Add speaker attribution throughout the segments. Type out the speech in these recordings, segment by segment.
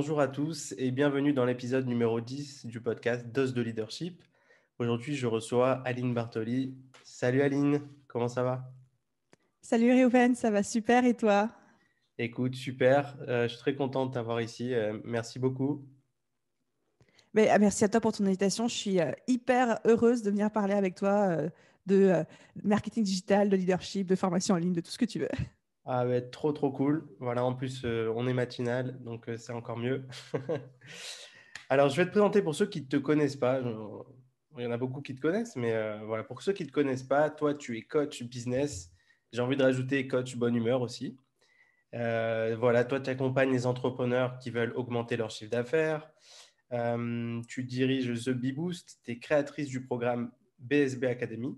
Speaker 1: bonjour à tous et bienvenue dans l'épisode numéro 10 du podcast Dose de Leadership. Aujourd'hui, je reçois Aline Bartoli. Salut Aline, comment ça va
Speaker 2: Salut Réuven, ça va super et toi
Speaker 1: Écoute, super. Euh, je suis très contente de t'avoir ici. Euh, merci beaucoup.
Speaker 2: Mais, ah, merci à toi pour ton invitation. Je suis euh, hyper heureuse de venir parler avec toi de marketing digital, de leadership, de formation en ligne, de tout ce que tu veux.
Speaker 1: Ah ouais, trop trop cool. Voilà, en plus, euh, on est matinal, donc euh, c'est encore mieux. Alors, je vais te présenter pour ceux qui ne te connaissent pas. Il y en a beaucoup qui te connaissent, mais euh, voilà, pour ceux qui ne te connaissent pas, toi, tu es coach business. J'ai envie de rajouter coach bonne humeur aussi. voilà, toi, tu accompagnes les entrepreneurs qui veulent augmenter leur chiffre d'affaires. tu diriges The B-Boost. tu es créatrice du programme BSB Academy.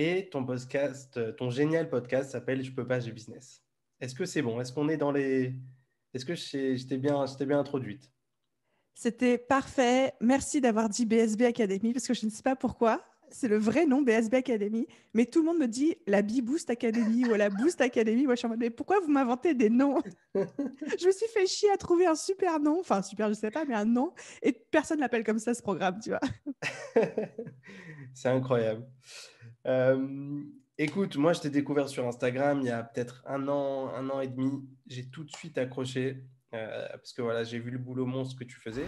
Speaker 1: Et ton podcast, euh, ton génial podcast s'appelle Je peux pas, j'ai business. Est-ce que c'est bon Est-ce qu'on est dans les. Est-ce que j'étais bien, bien introduite
Speaker 2: C'était parfait. Merci d'avoir dit BSB Academy parce que je ne sais pas pourquoi. C'est le vrai nom BSB Academy. Mais tout le monde me dit la B-Boost Academy ou la Boost Academy. je suis en mode, mais pourquoi vous m'inventez des noms Je me suis fait chier à trouver un super nom. Enfin, super, je ne sais pas, mais un nom. Et personne l'appelle comme ça ce programme, tu vois.
Speaker 1: c'est incroyable. Euh, écoute, moi, je t'ai découvert sur Instagram il y a peut-être un an, un an et demi. J'ai tout de suite accroché euh, parce que voilà, j'ai vu le boulot monstre que tu faisais.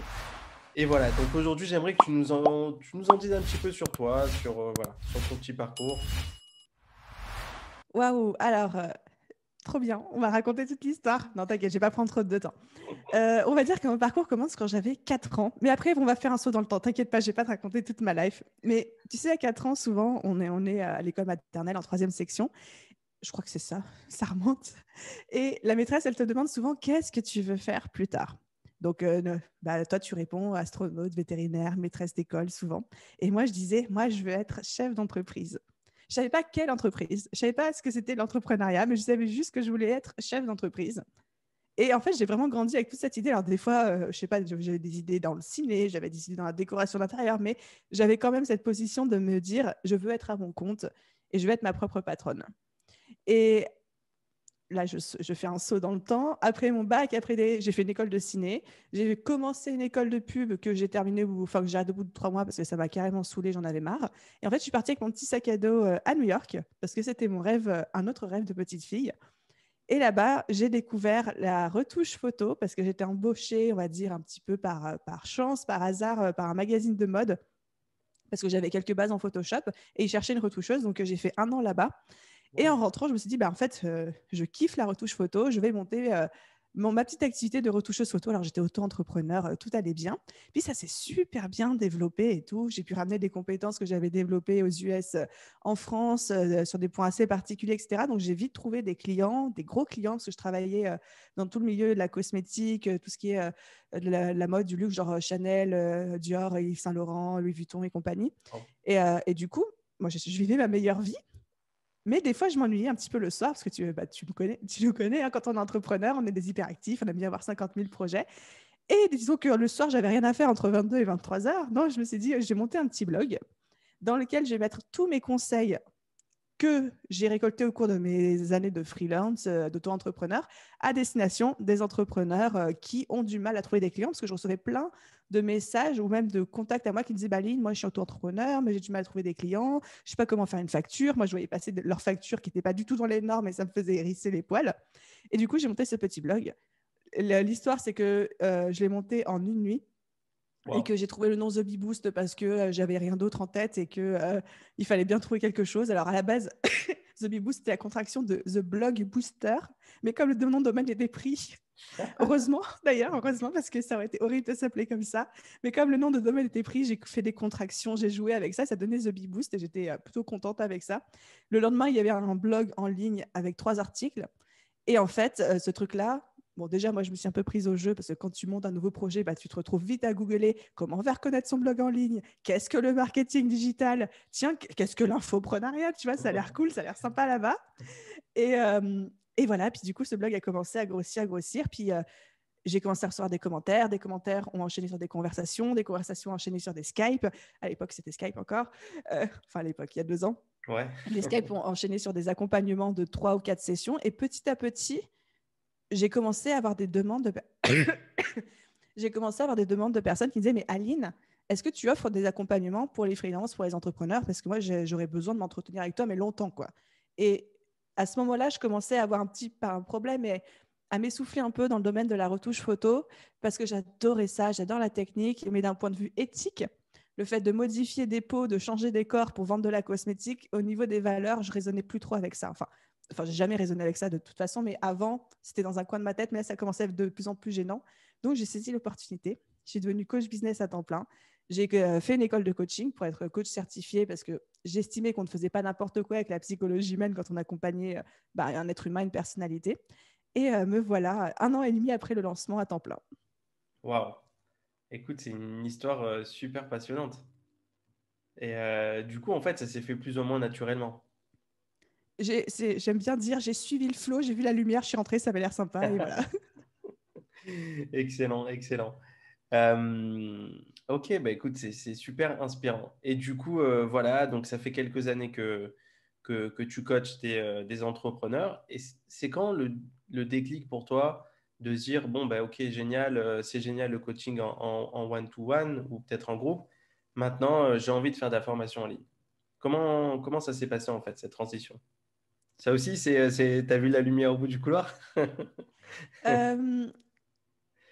Speaker 1: Et voilà, donc aujourd'hui, j'aimerais que tu nous, en, tu nous en dises un petit peu sur toi, sur, euh, voilà, sur ton petit parcours.
Speaker 2: Waouh, alors Trop bien, on va raconter toute l'histoire. Non, t'inquiète, je vais pas prendre trop de temps. Euh, on va dire que mon parcours commence quand j'avais 4 ans. Mais après, on va faire un saut dans le temps. T'inquiète pas, je vais pas te raconter toute ma life. Mais tu sais, à 4 ans, souvent, on est, on est à l'école maternelle en troisième section. Je crois que c'est ça, ça remonte. Et la maîtresse, elle te demande souvent qu'est-ce que tu veux faire plus tard. Donc, euh, bah, toi, tu réponds astronaute, vétérinaire, maîtresse d'école, souvent. Et moi, je disais, moi, je veux être chef d'entreprise. Je savais pas quelle entreprise. Je savais pas ce que c'était l'entrepreneuriat, mais je savais juste que je voulais être chef d'entreprise. Et en fait, j'ai vraiment grandi avec toute cette idée. Alors, des fois, je euh, je sais pas, j'avais des idées dans le ciné, j'avais des idées dans la décoration d'intérieur, mais j'avais quand même cette position de me dire, je veux être à mon compte et je veux être ma propre patronne. Et là, je, fais un saut dans le temps. Après mon bac, après j'ai fait une école de ciné. J'ai commencé une école de pub que j'ai terminée, enfin que j'ai arrêté au bout de trois mois parce que ça m'a carrément saoulée, j'en avais marre. Et en fait, je suis partie avec mon petit sac à dos euh, à New York parce que c'était mon rêve, euh, un autre rêve de petite fille. Et là-bas, j'ai découvert la retouche photo parce que j'étais embauchée, on va dire, un petit peu par, euh, par chance, par hasard, par un magazine de mode parce que j'avais quelques bases en Photoshop et ils cherchaient une retoucheuse. Donc, j'ai fait un an là-bas. Et en rentrant, je me suis dit, bah, en fait, euh, je kiffe la retouche photo, je vais monter euh, ma petite activité de retoucheuse photo. Alors, j'étais auto-entrepreneur, euh, tout allait bien. Puis, ça s'est super bien développé et tout. J'ai pu ramener des compétences que j'avais développées aux US, en France, sur des points assez particuliers, etc. Donc, j'ai vite trouvé des clients, des gros clients, parce que je travaillais dans tout le milieu de la cosmétique, tout ce qui est de la, mode, du luxe, genre Chanel, Dior, Yves Saint Laurent, Louis Vuitton et compagnie. Et, du coup, moi, je vivais ma meilleure vie mais des fois, je m'ennuyais un petit peu le soir parce que tu, bah, tu me connais, tu nous connais, hein, quand on est entrepreneur, on est des hyperactifs, on aime bien avoir 50 000 projets. Et disons que le soir, j'avais rien à faire entre 22 et 23 heures. Donc, je me suis dit, euh, j'ai monté un petit blog dans lequel je vais mettre tous mes conseils que j'ai récolté au cours de mes années de freelance, euh, d'auto-entrepreneur, à destination des entrepreneurs euh, qui ont du mal à trouver des clients, parce que je recevais plein de messages ou même de contacts à moi qui me disaient Baline, moi je suis auto-entrepreneur, mais j'ai du mal à trouver des clients, je ne sais pas comment faire une facture. Moi je voyais passer leur facture qui n'était pas du tout dans les normes et ça me faisait hérisser les poils. Et du coup, j'ai monté ce petit blog. L'histoire, c'est que euh, je l'ai monté en une nuit et que j'ai trouvé le nom The Boost parce que euh, j'avais rien d'autre en tête et que euh, il fallait bien trouver quelque chose. Alors à la base, The Boost c'était la contraction de The Blog Booster, mais comme le nom de domaine était pris, heureusement d'ailleurs, heureusement parce que ça aurait été horrible de s'appeler comme ça, mais comme le nom de domaine était pris, j'ai fait des contractions, j'ai joué avec ça, ça donnait The Boost et j'étais euh, plutôt contente avec ça. Le lendemain, il y avait un blog en ligne avec trois articles. Et en fait, ce truc-là, Bon, déjà, moi, je me suis un peu prise au jeu parce que quand tu montes un nouveau projet, bah, tu te retrouves vite à googler comment faire connaître son blog en ligne, qu'est-ce que le marketing digital, tiens, qu'est-ce que l'infoprenariat, tu vois, ça a l'air cool, ça a l'air sympa là-bas. Et, euh, et, voilà, puis du coup, ce blog a commencé à grossir, à grossir, puis... Euh, j'ai commencé à recevoir des commentaires, des commentaires ont enchaîné sur des conversations, des conversations enchaînées sur des Skype. À l'époque, c'était Skype encore. Euh, enfin, à l'époque, il y a deux ans.
Speaker 1: Ouais. Les Skype
Speaker 2: ont enchaîné sur des accompagnements de trois ou quatre sessions. Et petit à petit, j'ai commencé à avoir des demandes de j'ai commencé à avoir des demandes de personnes qui me disaient mais Aline est-ce que tu offres des accompagnements pour les freelances pour les entrepreneurs parce que moi j'aurais besoin de m'entretenir avec toi mais longtemps quoi et à ce moment-là je commençais à avoir un petit un problème et à m'essouffler un peu dans le domaine de la retouche photo parce que j'adorais ça j'adore la technique mais d'un point de vue éthique le fait de modifier des peaux, de changer des corps pour vendre de la cosmétique, au niveau des valeurs, je raisonnais plus trop avec ça. Enfin, enfin, j'ai jamais raisonné avec ça de toute façon, mais avant, c'était dans un coin de ma tête, mais là, ça commençait à être de plus en plus gênant. Donc, j'ai saisi l'opportunité. Je suis devenue coach business à temps plein. J'ai euh, fait une école de coaching pour être coach certifié parce que j'estimais qu'on ne faisait pas n'importe quoi avec la psychologie humaine quand on accompagnait euh, bah, un être humain, une personnalité. Et euh, me voilà un an et demi après le lancement à temps plein.
Speaker 1: Waouh! Écoute, c'est une histoire super passionnante. Et du coup, en fait, ça s'est fait plus ou moins naturellement
Speaker 2: j'aime bien dire, j'ai suivi le flow j'ai vu la lumière, je suis rentrée, ça m'a l'air sympa.
Speaker 1: excellent, excellent. Euh, ok, bah écoute, c'est super inspirant. Et du coup, euh, voilà, donc ça fait quelques années que, tu coaches des, euh, entrepreneurs. Et c'est quand le, déclic pour toi de dire, bon, bah ok, génial, c'est génial le coaching en one-to-one ou peut-être en groupe. Maintenant, j'ai envie de faire de la formation en ligne. comment ça s'est passé en fait, cette transition ça aussi, c'est, euh, as vu la lumière au bout du couloir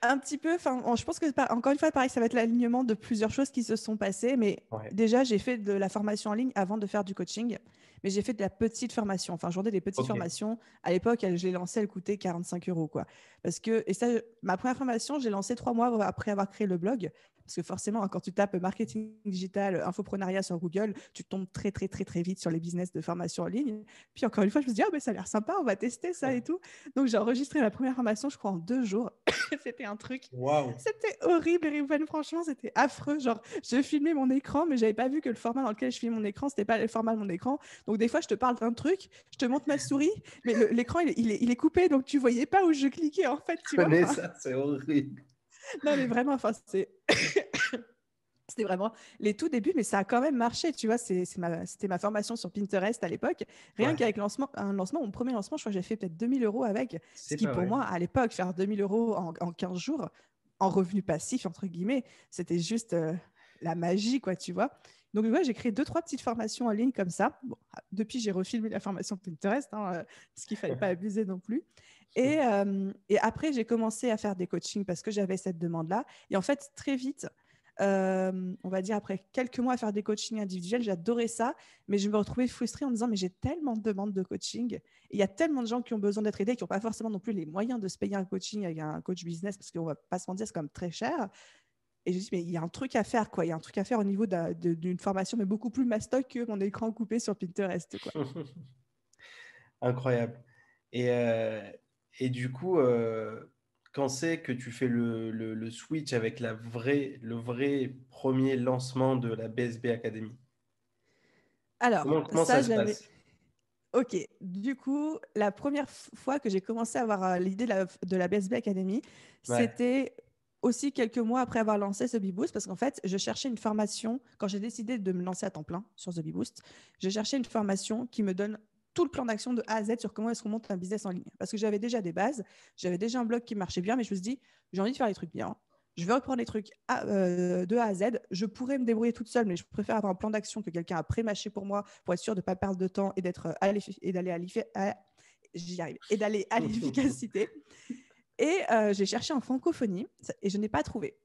Speaker 2: Un petit peu. Enfin, je pense que encore une fois, pareil, ça va être l'alignement de plusieurs choses qui se sont passées. Mais déjà, j'ai fait de la formation en ligne avant de faire du coaching. Mais j'ai fait de la petite formation. Enfin, j'en ai des petites formations. À l'époque, je l'ai lancée, elle coûtait 45 euros. Quoi. Parce que, et ça, ma première formation, j'ai lancée trois mois après avoir créé le blog. Parce que forcément, quand tu tapes marketing digital, infoprenariat sur Google, tu tombes très, très, très, très vite sur les business de formation en ligne. Puis encore une fois, je me suis dit, ah, mais ça a l'air sympa, on va tester ça et tout. Donc, j'ai enregistré ma première formation, je crois, en deux jours. c'était un truc. Wow. C'était horrible, Franchement, c'était affreux. Genre, je filmais mon écran, mais j'avais pas vu que le format dans lequel je filmais mon écran, c'était pas le format de mon écran. Donc, des fois, je te parle d'un truc, je te montre ma souris, mais l'écran, il, est coupé, donc tu voyais pas où je cliquais, en fait. Tu ça,
Speaker 1: c'est horrible.
Speaker 2: Non, mais vraiment, enfin, c'est. C'était vraiment les tout débuts, mais ça a quand même marché. Tu vois, c'était ma, formation sur Pinterest à l'époque. Rien qu'avec un lancement, mon premier lancement, je crois que j'ai fait peut-être 2000 euros avec. Ce qui, pour moi, à l'époque, faire 2000 euros en, 15 jours, en revenu passif, entre guillemets, c'était juste euh, la magie, quoi, tu vois. Donc, ouais, j'ai créé deux, trois petites formations en ligne comme ça. Ah, depuis, j'ai refilmé la formation Pinterest, hein, euh, ce qu'il ne fallait pas abuser non plus. Euh, et, après, j'ai commencé à faire des coachings parce que j'avais cette demande-là. Et en fait, très vite, euh, on va dire après quelques mois à faire des coachings individuels, j'adorais ça, mais je me retrouvais frustrée en me disant mais j'ai tellement de demandes de coaching, il y a tellement de gens qui ont besoin d'être aidés, qui n'ont pas forcément non plus les moyens de se payer un coaching avec un coach business parce qu'on va pas se mentir c'est quand même très cher. Et je me suis dit, mais il y a un truc à faire, quoi. Il y a un truc à faire au niveau d'une formation, mais beaucoup plus mastoc que mon écran coupé sur Pinterest, quoi.
Speaker 1: Incroyable. Et, euh, et, du coup, euh, quand c'est que tu fais le, le, switch avec la vraie, le vrai premier lancement de la BSB Academy
Speaker 2: Alors, comment, ça, se passe Ok, du coup, la première fois que j'ai commencé à avoir euh, l'idée de, la, BSB Academy, c'était aussi quelques mois après avoir lancé ce Boost, parce qu'en fait, je cherchais une formation, quand j'ai décidé de me lancer à temps plein sur The Boost, je cherchais une formation qui me donne tout le plan d'action de A à Z sur comment est-ce qu'on monte un business en ligne. Parce que j'avais déjà des bases, j'avais déjà un blog qui marchait bien, mais je me suis dit, j'ai envie de faire les trucs bien. Je veux reprendre les trucs euh, de A à Z. Je pourrais me débrouiller toute seule, mais je préfère avoir un plan d'action que quelqu'un a pré pour moi pour être sûr de ne pas perdre de temps et euh, et d'aller à l'efficacité. Et euh, j'ai cherché en francophonie et je n'ai pas trouvé.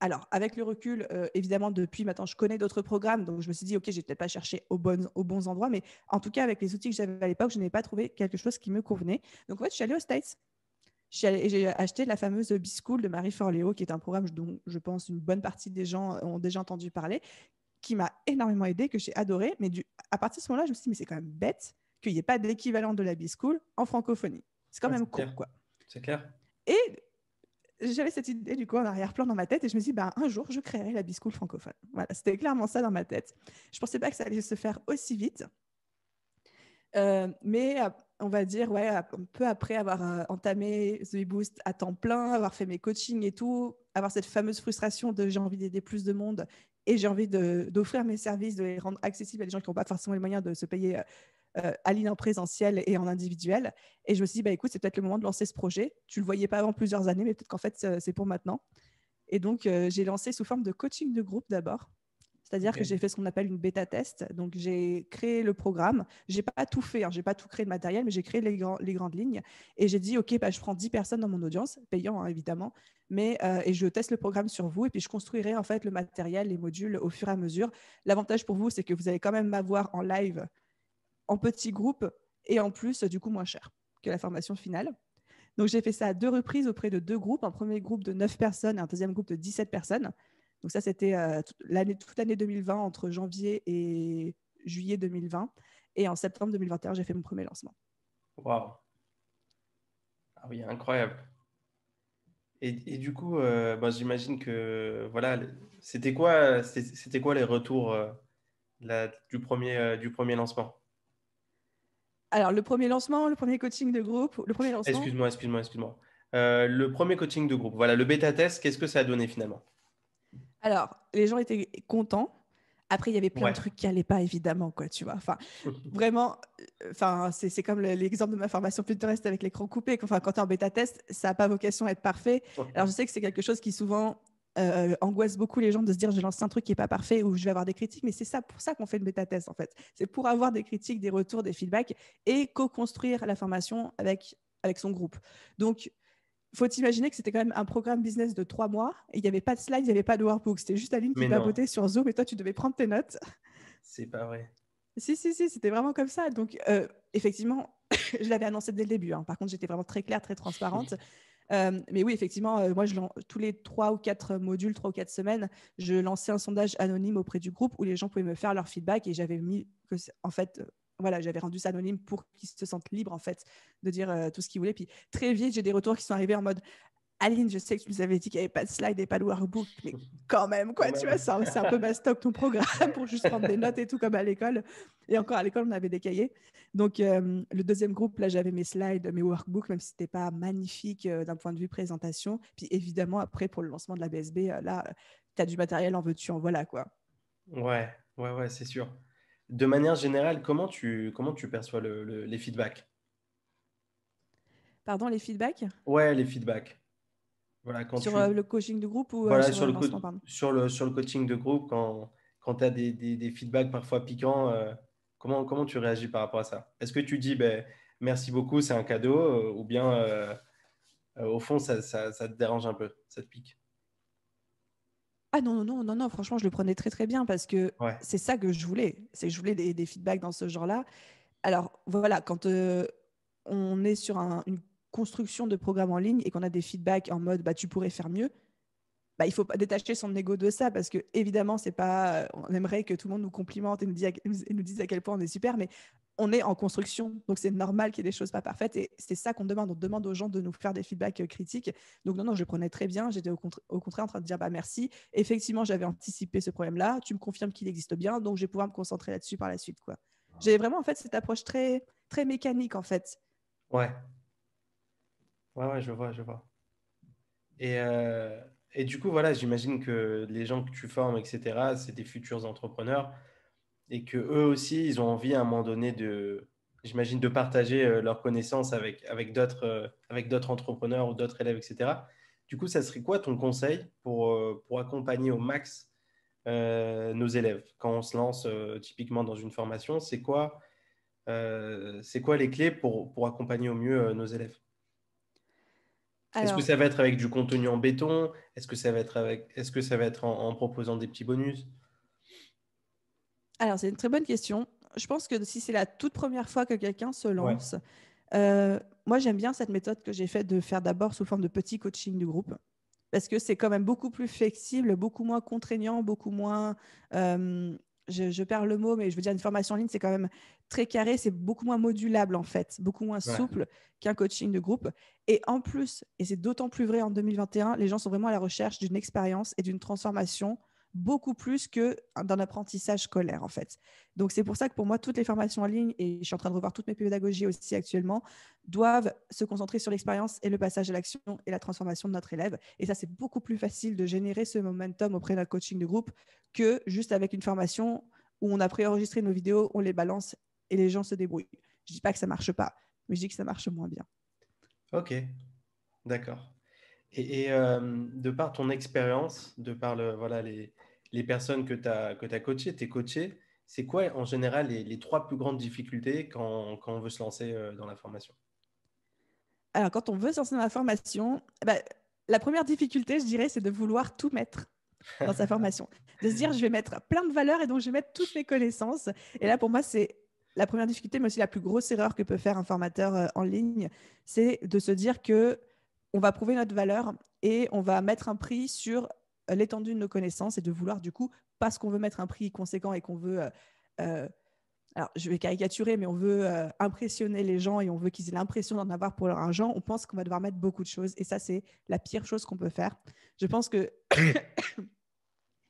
Speaker 2: Alors, avec le recul, euh, évidemment, depuis maintenant, je connais d'autres programmes, donc je me suis dit, OK, je n'ai peut-être pas cherché aux, bons endroits, mais en tout cas, avec les outils que j'avais à l'époque, je n'ai pas trouvé quelque chose qui me convenait. Donc, en fait, je suis allée aux States. J'ai acheté la fameuse B-School de Marie Forleo, qui est un programme dont je pense une bonne partie des gens ont déjà entendu parler, qui m'a énormément aidé, que j'ai adoré. Mais du, à partir de ce moment-là, je me suis dit, mais c'est quand même bête qu'il n'y ait pas d'équivalent de la B-School en francophonie. C'est quand ah, même con, quoi. C'est clair. Et j'avais cette idée du coup en arrière-plan dans ma tête et je me suis dit, bah, un jour, je créerai la biscoule francophone. Voilà, c'était clairement ça dans ma tête. Je ne pensais pas que ça allait se faire aussi vite. Euh, mais euh, on va dire, ouais, peu après avoir euh, entamé The Boost à temps plein, avoir fait mes coachings et tout, avoir cette fameuse frustration de j'ai envie d'aider plus de monde et j'ai envie d'offrir mes services, de les rendre accessibles à des gens qui n'ont pas forcément les moyens de se payer euh, Aline en présentiel et en individuel. Et je me suis dit, bah, écoute, c'est peut-être le moment de lancer ce projet. Tu le voyais pas avant plusieurs années, mais peut-être qu'en fait, euh, c'est pour maintenant. Et donc, euh, j'ai lancé sous forme de coaching de groupe d'abord. C'est-à-dire que j'ai fait ce qu'on appelle une bêta test. Donc, j'ai créé le programme. J'ai pas tout fait, Je hein. j'ai pas tout créé de matériel, mais j'ai créé les, les, grandes lignes. Et j'ai dit, OK, bah, je prends 10 personnes dans mon audience, payant hein, évidemment, mais, euh, et je teste le programme sur vous. Et puis, je construirai en fait le matériel, les modules au fur et à mesure. L'avantage pour vous, c'est que vous allez quand même m'avoir en live en petits groupes et en plus, du coup, moins cher que la formation finale. Donc, j'ai fait ça à deux reprises auprès de deux groupes, un premier groupe de 9 personnes et un deuxième groupe de 17 personnes. Donc, ça, c'était euh, toute l'année 2020, entre janvier et juillet 2020. Et en septembre 2021, j'ai fait mon premier lancement.
Speaker 1: Waouh! Ah oui, incroyable! Et, du coup, euh, ben, j'imagine que voilà, c'était quoi, quoi les retours euh, du, premier, du premier lancement?
Speaker 2: Alors, le premier lancement, le premier coaching de groupe, le premier lancement. Excuse-moi,
Speaker 1: excuse-moi, excuse-moi. Euh, le premier coaching de groupe, voilà, le bêta test, qu'est-ce que ça a donné finalement
Speaker 2: Alors, les gens étaient contents. Après, il y avait plein de trucs qui n'allaient pas, évidemment, quoi, tu vois. Enfin, vraiment, euh, enfin, c'est comme l'exemple de ma formation Pinterest avec l'écran coupé. Enfin, quand tu es en bêta test, ça n'a pas vocation à être parfait. Alors, je sais que c'est quelque chose qui souvent euh, angoisse beaucoup les gens de se dire j'ai lancé un truc qui n'est pas parfait ou je vais avoir des critiques, mais c'est ça pour ça qu'on fait le bêta-test en fait. C'est pour avoir des critiques, des retours, des feedbacks et co-construire la formation avec, avec son groupe. Donc, faut imaginer que c'était quand même un programme business de trois mois et il n'y avait pas de slides, il n'y avait pas de workbook. C'était juste Aline qui papotait sur Zoom et toi, tu devais prendre tes notes.
Speaker 1: C'est pas vrai.
Speaker 2: Si, si, si, c'était vraiment comme ça. Donc, euh, effectivement, je l'avais annoncé dès le début. Hein. Par contre, j'étais vraiment très claire, très transparente. Euh, mais oui, effectivement, euh, moi, je tous les trois ou quatre euh, modules, trois ou quatre semaines, je lançais un sondage anonyme auprès du groupe où les gens pouvaient me faire leur feedback et j'avais mis que, en fait, voilà, j'avais rendu ça anonyme pour qu'ils se sentent libres en fait de dire tout ce qu'ils voulaient. Puis très vite, j'ai des retours qui sont arrivés en mode Aline, je sais que tu nous avais dit qu'il n'y avait pas de slides et pas de workbook, mais quand même, quoi, tu vois, c'est un, peu stock, ton programme pour juste prendre des notes et tout comme à l'école. Et encore à l'école, on avait des cahiers. Donc, euh, le deuxième groupe, là, j'avais mes slides, mes workbooks, même si c'était pas magnifique euh, d'un point de vue présentation. Puis évidemment, après, pour le lancement de la BSB, euh, là, tu as du matériel, en veux-tu, en voilà, quoi.
Speaker 1: Ouais, ouais, ouais, c'est sûr. De manière générale, comment tu, comment tu perçois les feedbacks
Speaker 2: Pardon, les feedbacks
Speaker 1: Ouais, les feedbacks sur euh, le
Speaker 2: coaching de groupe ou sur, le
Speaker 1: coaching de groupe, quand, quand tu as des, feedbacks parfois piquants, euh, comment, comment tu réagis par rapport à ça Est-ce que tu dis ben, merci beaucoup, c'est un cadeau, euh, ou bien au fond, ça, te dérange un peu, ça te pique
Speaker 2: ah non, non, non, non, franchement, je le prenais très, très bien parce que c'est ça que je voulais. C'est que je voulais des, feedbacks dans ce genre-là. Alors, voilà, quand on est sur un, une construction de programmes en ligne et qu'on a des feedbacks en mode bah, tu pourrais faire mieux, bah, il faut pas détacher son ego de ça parce que évidemment, c'est pas, euh, on aimerait que tout le monde nous complimente et nous, dise à, quel point on est super, mais on est en construction. Donc, c'est normal qu'il y ait des choses pas parfaites. Et c'est ça qu'on demande. On demande aux gens de nous faire des feedbacks euh, critiques. Donc, non, non, je le prenais très bien. J'étais au, contraire en train de dire bah, merci. Effectivement, j'avais anticipé ce problème-là. Tu me confirmes qu'il existe bien. Donc, je vais pouvoir me concentrer là-dessus par la suite. quoi. Ah. J'ai vraiment, en fait, cette approche très, très mécanique, en fait.
Speaker 1: Ouais. Ouais, ouais, je vois, je vois. Euh, et, du coup, voilà, j'imagine que les gens que tu formes, etc., c'est des futurs entrepreneurs et que eux aussi, ils ont envie à un moment donné de, j'imagine, de partager euh, leurs connaissances avec, d'autres euh, avec d'autres entrepreneurs ou d'autres élèves, etc. Du coup, ça serait quoi ton conseil pour, pour accompagner au max nos élèves quand on se lance typiquement dans une formation C'est quoi, c'est quoi les clés pour accompagner au mieux nos élèves est-ce que ça va être avec du contenu en béton Est-ce que ça va être, avec... est que ça va être en, proposant des petits bonus
Speaker 2: Alors, c'est une très bonne question. Je pense que si c'est la toute première fois que quelqu'un se lance, euh, moi j'aime bien cette méthode que j'ai faite de faire d'abord sous forme de petit coaching du groupe. Parce que c'est quand même beaucoup plus flexible, beaucoup moins contraignant, beaucoup moins euh, je, perds le mot, mais je veux dire, une formation en ligne, c'est quand même très carré, c'est beaucoup moins modulable en fait, beaucoup moins souple qu'un coaching de groupe. Et en plus, et c'est d'autant plus vrai en 2021, les gens sont vraiment à la recherche d'une expérience et d'une transformation beaucoup plus que d'un apprentissage scolaire en fait. Donc c'est pour ça que pour moi toutes les formations en ligne et je suis en train de revoir toutes mes pédagogies aussi actuellement doivent se concentrer sur l'expérience et le passage à l'action et la transformation de notre élève et ça c'est beaucoup plus facile de générer ce momentum auprès d'un coaching de groupe que juste avec une formation où on a préenregistré nos vidéos, on les balance et les gens se débrouillent. Je dis pas que ça marche pas, mais je dis que ça marche moins bien. OK.
Speaker 1: D'accord. Et, euh, de par ton expérience, de par le, voilà, les, les personnes que tu as, que as coachées, tes coachés, c'est quoi en général les, trois plus grandes difficultés quand, on veut se lancer euh, dans la formation
Speaker 2: Alors, quand on veut se lancer dans la formation, eh ben, la première difficulté, je dirais, c'est de vouloir tout mettre dans sa formation. De se dire, je vais mettre plein de valeurs et donc je vais mettre toutes mes connaissances. Et là, pour moi, c'est la première difficulté, mais aussi la plus grosse erreur que peut faire un formateur euh, en ligne, c'est de se dire que on va prouver notre valeur et on va mettre un prix sur l'étendue de nos connaissances et de vouloir, du coup, parce qu'on veut mettre un prix conséquent et qu'on veut. Euh, euh, alors, je vais caricaturer, mais on veut euh, impressionner les gens et on veut qu'ils aient l'impression d'en avoir pour leur argent. On pense qu'on va devoir mettre beaucoup de choses. Et ça, c'est la pire chose qu'on peut faire. Je pense que.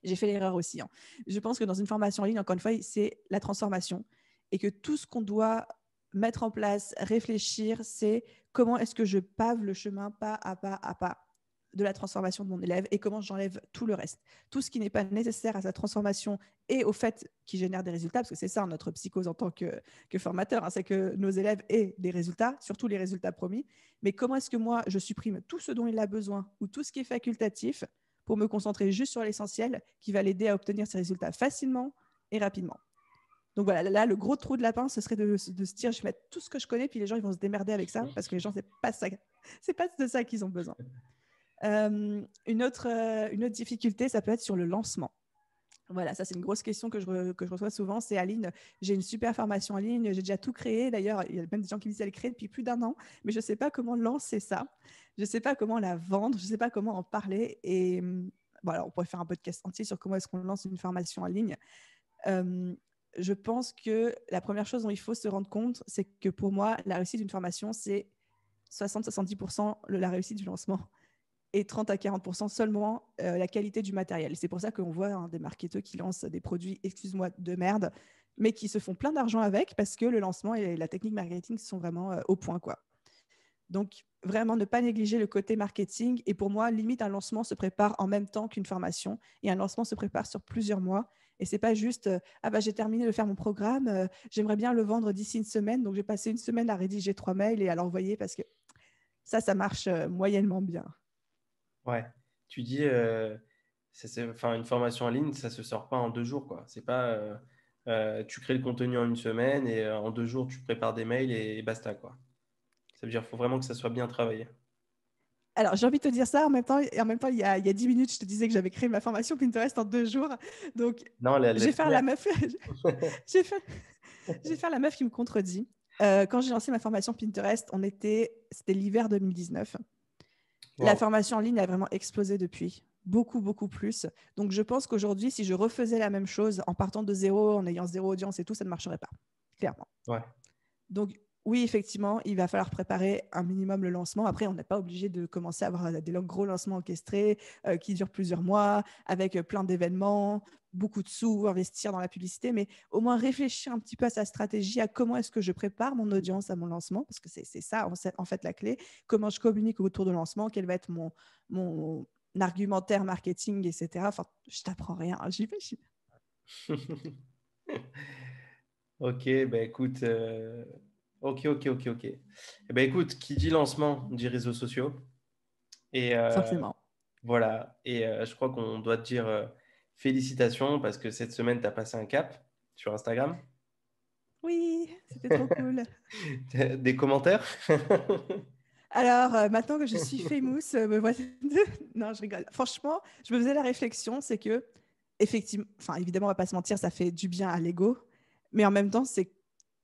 Speaker 2: J'ai fait l'erreur aussi. Hein. Je pense que dans une formation en ligne, encore une fois, c'est la transformation. Et que tout ce qu'on doit mettre en place, réfléchir, c'est comment est-ce que je pave le chemin pas à pas à pas de la transformation de mon élève et comment j'enlève tout le reste. Tout ce qui n'est pas nécessaire à sa transformation et au fait qui génère des résultats, parce que c'est ça hein, notre psychose en tant que, formateur, hein, c'est que nos élèves aient des résultats, surtout les résultats promis. Mais comment est-ce que moi, je supprime tout ce dont il a besoin ou tout ce qui est facultatif pour me concentrer juste sur l'essentiel qui va l'aider à obtenir ses résultats facilement et rapidement. Donc voilà, là, le gros trou de lapin, ce serait de, de se dire, je vais mettre tout ce que je connais, puis les gens, ils vont se démerder avec ça, parce que les gens, c'est pas c'est pas de ça qu'ils ont besoin. Euh, une, autre, euh, une autre difficulté, ça peut être sur le lancement. Voilà, ça c'est une grosse question que je, reçois souvent, c'est Aline, j'ai une super formation en ligne, j'ai déjà tout créé, d'ailleurs il y a même des gens qui me disent elle créer depuis plus d'un an, mais je ne sais pas comment lancer ça, je ne sais pas comment la vendre, je ne sais pas comment en parler, et hum, voilà, on pourrait faire un podcast entier sur comment est-ce qu'on lance une formation en ligne. Hum, je pense que la première chose dont il faut se rendre compte, c'est que pour moi, la réussite d'une formation, c'est 60-70% la réussite du lancement et 30 à 40 seulement euh, la qualité du matériel. C'est pour ça qu'on voit hein, des marketeurs qui lancent des produits, excuse-moi, de merde, mais qui se font plein d'argent avec parce que le lancement et la technique marketing sont vraiment euh, au point. quoi. Donc, vraiment, ne pas négliger le côté marketing. Et pour moi, limite, un lancement se prépare en même temps qu'une formation. Et un lancement se prépare sur plusieurs mois. Et ce n'est pas juste euh, ah bah j'ai terminé de faire mon programme, j'aimerais bien le vendre d'ici une semaine, donc j'ai passé une semaine à rédiger trois mails et à l'envoyer parce que ça, ça marche moyennement bien.
Speaker 1: Ouais. Tu dis, euh, enfin, une formation en ligne, ça se sort pas en deux jours, quoi. C'est pas, euh, euh, tu crées le contenu en une semaine et en deux jours tu prépares des mails et, basta, quoi. Ça veut dire, qu'il faut vraiment que ça soit bien travaillé.
Speaker 2: Alors, j'ai envie de te dire ça en même temps. Et en même temps, il y a dix minutes, je te disais que j'avais créé ma formation Pinterest en deux jours. Donc, non, la, je vais faire la meuf. j'ai faire... la meuf qui me contredit. quand j'ai lancé ma formation Pinterest, on était, c'était l'hiver 2019. La formation en ligne a vraiment explosé depuis beaucoup, beaucoup plus. Donc, je pense qu'aujourd'hui, si je refaisais la même chose en partant de zéro, en ayant zéro audience et tout, ça ne marcherait pas, clairement. Ouais. Donc, oui, effectivement, il va falloir préparer un minimum le lancement. Après, on n'est pas obligé de commencer à avoir des gros lancements orchestrés euh, qui durent plusieurs mois, avec euh, plein d'événements, beaucoup de sous, investir dans la publicité, mais au moins réfléchir un petit peu à sa stratégie, à comment est-ce que je prépare mon audience à mon lancement, parce que c'est ça en fait la clé, comment je communique autour de lancement, quel va être mon, argumentaire marketing, etc. Enfin, je t'apprends rien, hein, j'imagine.
Speaker 1: ok, ben écoute, euh, Ok, ok, ok, ok. Eh ben, écoute, qui dit lancement dit réseaux sociaux. Et, euh, Forcément. Voilà. Et euh, je crois qu'on doit te dire euh, félicitations parce que cette semaine, tu as passé un cap sur Instagram.
Speaker 2: Oui, c'était trop cool.
Speaker 1: Des commentaires
Speaker 2: Alors, euh, maintenant que je suis famous, me voici... non, je rigole. Franchement, je me faisais la réflexion, c'est que, effectivement, enfin, évidemment, on va pas se mentir, ça fait du bien à l'ego, mais en même temps, c'est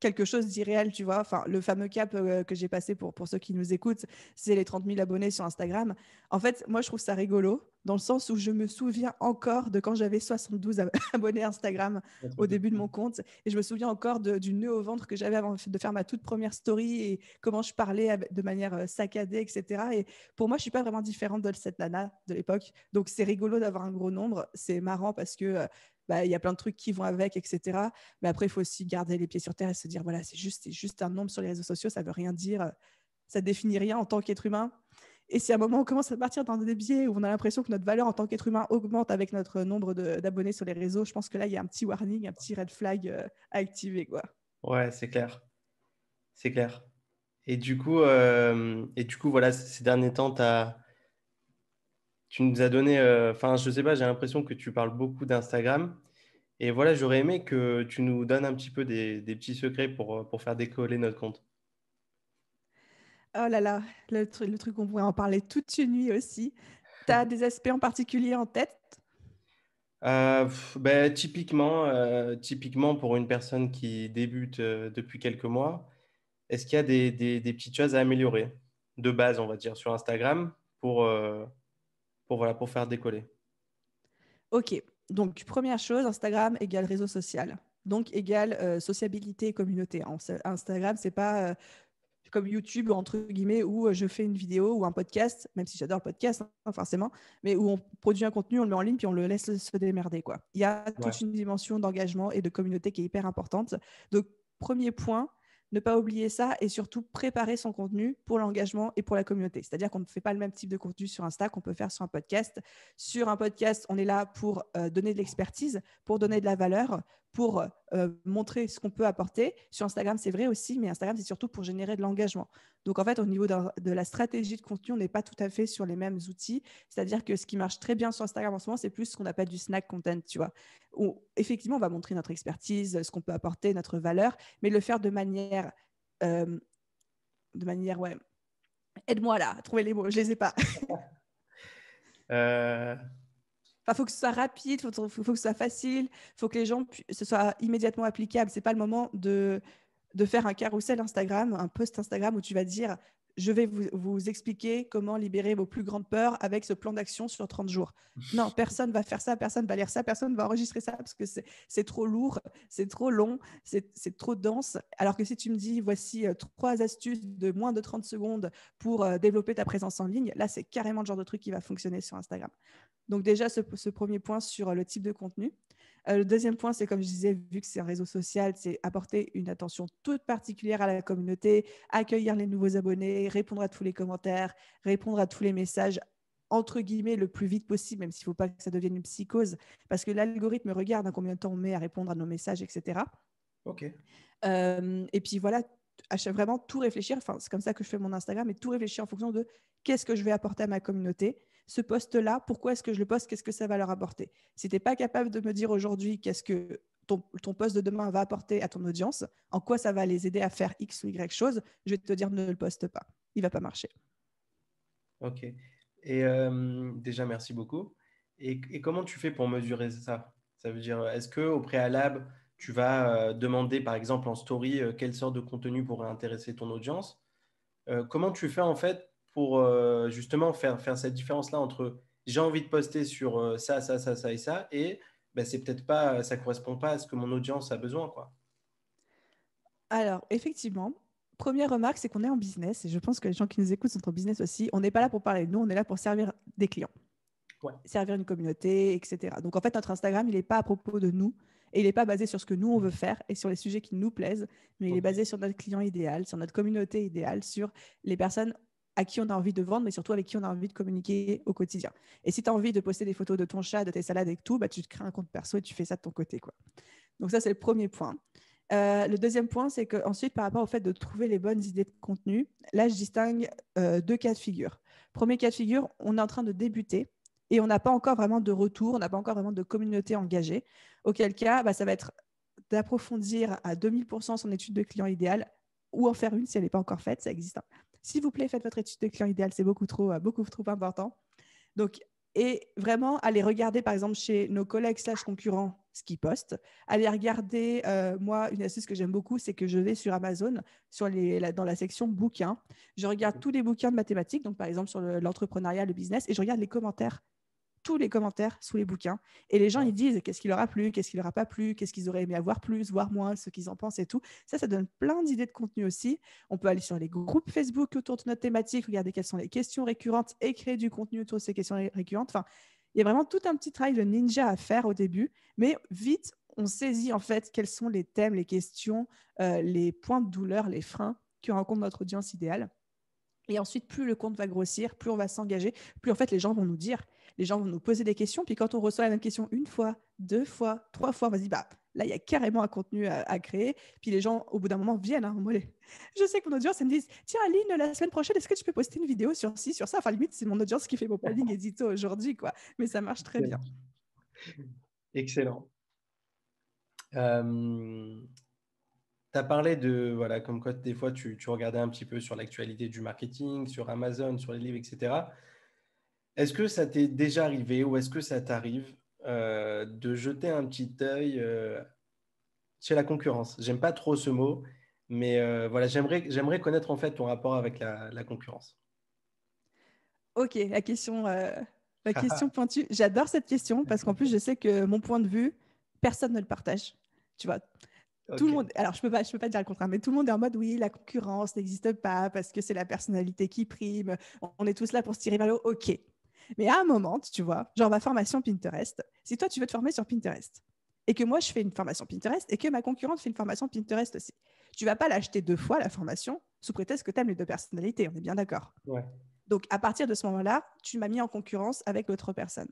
Speaker 2: quelque chose d'irréel, tu vois. Enfin, le fameux cap euh, que j'ai passé pour, pour ceux qui nous écoutent, c'est les 30 000 abonnés sur Instagram. En fait, moi, je trouve ça rigolo dans le sens où je me souviens encore de quand j'avais 72 abonnés Instagram au début de mon compte. Et je me souviens encore du nœud au ventre que j'avais avant de faire ma toute première story et comment je parlais de manière euh, saccadée, etc. Et pour moi, je ne suis pas vraiment différente de cette nana de l'époque. Donc, c'est rigolo d'avoir un gros nombre. C'est marrant parce que euh, bah, il y a plein de trucs qui vont avec, etc. Mais après, il faut aussi garder les pieds sur terre et se dire, voilà, c'est juste, juste un nombre sur les réseaux sociaux, ça veut rien dire, ça définit rien en tant qu'être humain. Et si à un moment on commence à partir dans des biais où on a l'impression que notre valeur en tant qu'être humain augmente avec notre nombre d'abonnés sur les réseaux, je pense que là, il y a un petit warning, un petit red flag euh, à activer. Quoi.
Speaker 1: Ouais, c'est clair. C'est clair. Et du coup, euh, et du coup voilà, ces derniers temps, tu nous as donné. Euh, enfin, je je sais pas, j'ai l'impression que tu parles beaucoup d'Instagram. Et voilà, j'aurais aimé que tu nous donnes un petit peu des, des petits secrets pour, pour faire décoller notre compte.
Speaker 2: Oh là là, le, truc, on pourrait en parler toute une nuit aussi. Tu as des aspects en particulier en tête
Speaker 1: euh, ben, typiquement, euh, typiquement, pour une personne qui débute euh, depuis quelques mois, est-ce qu'il y a des, petites choses à améliorer de base, on va dire, sur Instagram pour, pour, voilà, pour faire décoller
Speaker 2: Ok, donc première chose, Instagram égale réseau social. Donc, égale sociabilité et communauté. Instagram, c'est pas comme YouTube, entre guillemets, où euh, je fais une vidéo ou un podcast, même si j'adore le podcast, hein, hein, forcément, mais où on produit un contenu, on le met en ligne, puis on le laisse se démerder. Quoi. Il y a toute une dimension d'engagement et de communauté qui est hyper importante. Donc, premier point, ne pas oublier ça et surtout préparer son contenu pour l'engagement et pour la communauté. C'est-à-dire qu'on ne fait pas le même type de contenu sur Insta qu'on peut faire sur un podcast. Sur un podcast, on est là pour euh, donner de l'expertise, pour donner de la valeur, pour euh, montrer ce qu'on peut apporter. Sur Instagram, c'est vrai aussi, mais Instagram, c'est surtout pour générer de l'engagement. Donc, en fait, au niveau de la stratégie de contenu, on n'est pas tout à fait sur les mêmes outils. C'est-à-dire que ce qui marche très bien sur Instagram en ce moment, c'est plus ce qu'on appelle du snack content, tu vois. Où, effectivement, on va montrer notre expertise, ce qu'on peut apporter, notre valeur, mais le faire de manière... Euh, de manière, ouais. Aide-moi là, trouver les mots, je ne les ai pas. euh... Il faut que ce soit rapide, faut, faut, que ce soit facile, faut que les gens ce soit immédiatement applicable. C'est pas le moment de de faire un carousel Instagram, un post Instagram où tu vas dire je vais vous, expliquer comment libérer vos plus grandes peurs avec ce plan d'action sur 30 jours. Non, personne va faire ça, personne va lire ça, personne va enregistrer ça parce que c'est trop lourd, c'est trop long, c'est trop dense. Alors que si tu me dis, voici euh, trois astuces de moins de 30 secondes pour euh, développer ta présence en ligne, là, c'est carrément le genre de truc qui va fonctionner sur Instagram. Donc déjà, ce premier point sur euh, le type de contenu. Euh, le deuxième point, c'est comme je disais, vu que c'est un réseau social, c'est apporter une attention toute particulière à la communauté, accueillir les nouveaux abonnés, répondre à tous les commentaires, répondre à tous les messages entre guillemets le plus vite possible, même s'il ne faut pas que ça devienne une psychose, parce que l'algorithme regarde à combien de temps on met à répondre à nos messages, etc. Ok. Euh, et puis voilà, vraiment tout réfléchir. Enfin, c'est comme ça que je fais mon Instagram, et tout réfléchir en fonction de qu'est-ce que je vais apporter à ma communauté, ce poste-là, pourquoi est-ce que je le poste, qu'est-ce que ça va leur apporter. Si tu n'es pas capable de me dire aujourd'hui qu'est-ce que ton, poste de demain va apporter à ton audience, en quoi ça va les aider à faire X ou Y chose, je vais te dire ne le poste pas. Il ne va pas marcher.
Speaker 1: Ok. Et euh, déjà, merci beaucoup. Et, comment tu fais pour mesurer ça Ça veut dire, est-ce qu'au préalable, tu vas euh, demander, par exemple, en story, euh, quelle sorte de contenu pourrait intéresser ton audience Comment tu fais, en fait, pour euh, justement faire, faire cette différence-là entre j'ai envie de poster sur euh, ça, ça, ça, ça et ça, et ben, c'est peut-être pas, ça correspond pas à ce que mon audience a besoin, quoi.
Speaker 2: Alors, effectivement, première remarque, c'est qu'on est en business, et je pense que les gens qui nous écoutent sont en business aussi. On n'est pas là pour parler de nous, on est là pour servir des clients, servir une communauté, etc. Donc, en fait, notre Instagram, il n'est pas à propos de nous, et il n'est pas basé sur ce que nous, on veut faire, et sur les sujets qui nous plaisent, mais il est basé sur notre client idéal, sur notre communauté idéale, sur les personnes à qui on a envie de vendre, mais surtout avec qui on a envie de communiquer au quotidien. Et si tu as envie de poster des photos de ton chat, de tes salades et tout, bah, tu te crées un compte perso et tu fais ça de ton côté. Quoi. Donc ça, c'est le premier point. Euh, le deuxième point, c'est qu'ensuite, par rapport au fait de trouver les bonnes idées de contenu, là, je distingue euh, deux cas de figure. Premier cas de figure, on est en train de débuter et on n'a pas encore vraiment de retour, on n'a pas encore vraiment de communauté engagée, auquel cas, bah, ça va être d'approfondir à 2000% son étude de client idéal ou en faire une si elle n'est pas encore faite, ça existe. Hein. S'il vous plaît, faites votre étude de client idéal, c'est beaucoup trop, euh, beaucoup trop important. Donc, et vraiment, allez regarder, par exemple, chez nos collègues slash concurrents, ce qu'ils postent. Allez regarder, euh, moi, une astuce que j'aime beaucoup, c'est que je vais sur Amazon, dans la section bouquins. Je regarde tous les bouquins de mathématiques, donc par exemple sur l'entrepreneuriat, le business, et je regarde les commentaires tous les commentaires sous les bouquins. Et les gens, ils disent qu'est-ce qui leur a plu, qu'est-ce qui leur a pas plu, qu'est-ce qu'ils auraient aimé avoir plus, voir moins, ce qu'ils en pensent et tout. Ça, ça donne plein d'idées de contenu aussi. On peut aller sur les groupes Facebook autour de notre thématique, regarder quelles sont les questions récurrentes et créer du contenu autour de ces questions récurrentes. Enfin, il y a vraiment tout un petit travail de ninja à faire au début, mais vite, on saisit en fait quels sont les thèmes, les questions, euh, les points de douleur, les freins que rencontre notre audience idéale. Et ensuite, plus le compte va grossir, plus on va s'engager, plus en fait les gens vont nous dire les gens vont nous poser des questions. Puis quand on reçoit la même question une fois, deux fois, trois fois, on va se bah, là, il y a carrément un contenu à, créer. Puis les gens, au bout d'un moment, viennent. Hein, moi, Je sais que mon audience, elle me dit, tiens, Aline, la semaine prochaine, est-ce que tu peux poster une vidéo sur ci, sur ça Enfin, limite, c'est mon audience qui fait mon planning édito aujourd'hui, quoi. Mais ça marche très bien.
Speaker 1: Excellent. Euh, tu as parlé de, voilà, comme quoi des fois tu, tu regardais un petit peu sur l'actualité du marketing, sur Amazon, sur les livres, etc. Est-ce que ça t'est déjà arrivé ou est-ce que ça t'arrive euh, de jeter un petit œil euh, chez la concurrence J'aime pas trop ce mot, mais euh, voilà, j'aimerais, j'aimerais connaître en fait ton rapport avec la, concurrence.
Speaker 2: Ok, la question, euh, la question pointue. J'adore cette question parce qu'en plus, je sais que mon point de vue, personne ne le partage. Tu vois, tout le monde, alors je ne peux, pas, je peux pas dire le contraire, mais tout le monde est en mode oui, la concurrence n'existe pas parce que c'est la personnalité qui prime, on est tous là pour se tirer vers le haut. Ok, mais à un moment, tu vois, genre ma formation Pinterest, si toi tu veux te former sur Pinterest et que moi je fais une formation Pinterest et que ma concurrente fait une formation Pinterest aussi, tu vas pas l'acheter deux fois la formation sous prétexte que tu aimes les deux personnalités, on est bien d'accord. Donc à partir de ce moment-là, tu m'as mis en concurrence avec l'autre personne.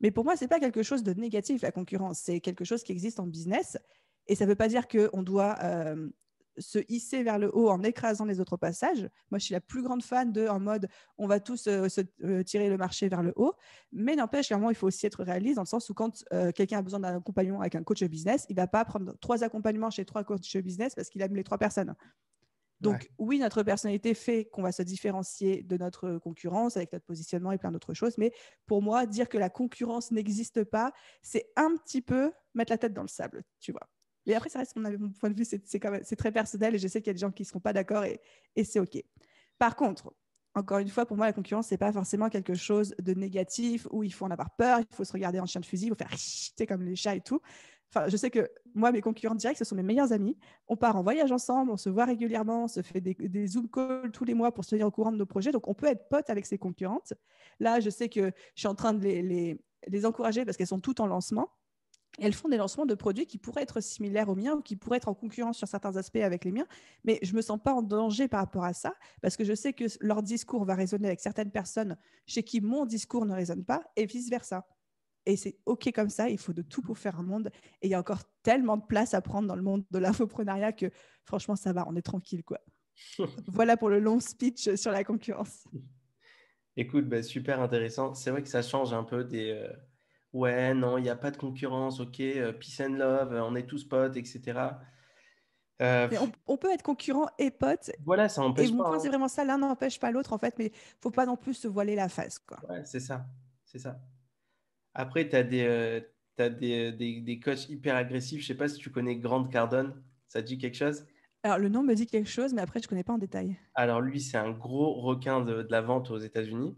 Speaker 2: Mais pour moi, ce n'est pas quelque chose de négatif la concurrence, c'est quelque chose qui existe en business et ça ne veut pas dire qu'on doit euh, se hisser vers le haut en écrasant les autres passages. Moi, je suis la plus grande fan de en mode on va tous euh, se euh, tirer le marché vers le haut. Mais n'empêche, clairement, il faut aussi être réaliste dans le sens où quand euh, quelqu'un a besoin d'un accompagnement avec un coach de business, il ne va pas prendre trois accompagnements chez trois coachs business parce qu'il aime les trois personnes. Donc oui, notre personnalité fait qu'on va se différencier de notre concurrence avec notre positionnement et plein d'autres choses. Mais pour moi, dire que la concurrence n'existe pas, c'est un petit peu mettre la tête dans le sable, tu vois. Mais après, ça reste mon, point de vue, c'est très personnel et je sais qu'il y a des gens qui ne seront pas d'accord et, et c'est OK. Par contre, encore une fois, pour moi, la concurrence, c'est pas forcément quelque chose de négatif où il faut en avoir peur, il faut se regarder en chien de fusil, il faut faire chier comme les chats et tout. Enfin, je sais que moi, mes concurrentes directes, ce sont mes meilleurs amis. On part en voyage ensemble, on se voit régulièrement, on se fait des, Zoom calls tous les mois pour se tenir au courant de nos projets. Donc, on peut être pote avec ses concurrentes. Là, je sais que je suis en train de les, les, les encourager parce qu'elles sont toutes en lancement elles font des lancements de produits qui pourraient être similaires aux miens ou qui pourraient être en concurrence sur certains aspects avec les miens, mais je ne me sens pas en danger par rapport à ça, parce que je sais que leur discours va résonner avec certaines personnes chez qui mon discours ne résonne pas, et vice-versa. Et c'est OK comme ça, il faut de tout pour faire un monde, et il y a encore tellement de place à prendre dans le monde de l'infoprenariat que franchement, ça va, on est tranquille. quoi. voilà pour le long speech sur la concurrence.
Speaker 1: Écoute, bah, super intéressant. C'est vrai que ça change un peu des... Euh, ouais, non, il n'y a pas de concurrence, ok, euh, peace and love, euh, on est tous potes, etc. Euh,
Speaker 2: on, peut être concurrent
Speaker 1: et pote. Voilà, ça empêche et mon point, c'est hein.
Speaker 2: vraiment ça, l'un n'empêche pas l'autre, en fait, mais faut pas non plus se voiler la face. Quoi. Ouais, c'est ça. C'est ça.
Speaker 1: Après, tu as, des, des, des, des, coachs hyper agressifs. Je sais pas si tu connais Grant Cardone. Ça te dit quelque chose
Speaker 2: Alors, le nom me dit quelque chose, mais après, je connais pas en détail.
Speaker 1: Alors, lui, c'est un gros requin de la vente aux États-Unis.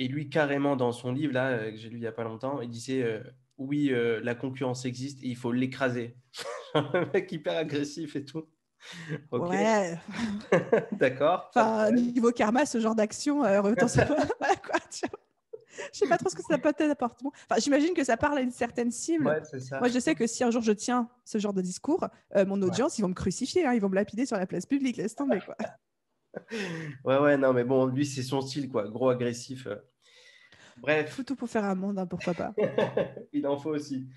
Speaker 1: Et lui, carrément, dans son livre, là, euh, que j'ai lu il n'y a pas longtemps, il disait euh, Oui, euh, la concurrence existe et il faut l'écraser. un mec hyper agressif et tout. Ouais. D'accord.
Speaker 2: Enfin, niveau karma, ce genre d'action, euh, sais pas trop ce que ça peut apporter. enfin, j'imagine que ça parle à une certaine cible. Moi, je sais que si un jour je tiens ce genre de discours, mon audience, ils vont me crucifier, hein. ils vont me lapider sur la place publique, laisse tomber. Quoi
Speaker 1: ouais, ouais, non, mais bon, lui, c'est son style, quoi. Gros agressif. Euh. Bref. Faut tout pour faire un monde, hein,
Speaker 2: pourquoi pas.
Speaker 1: Il en faut aussi.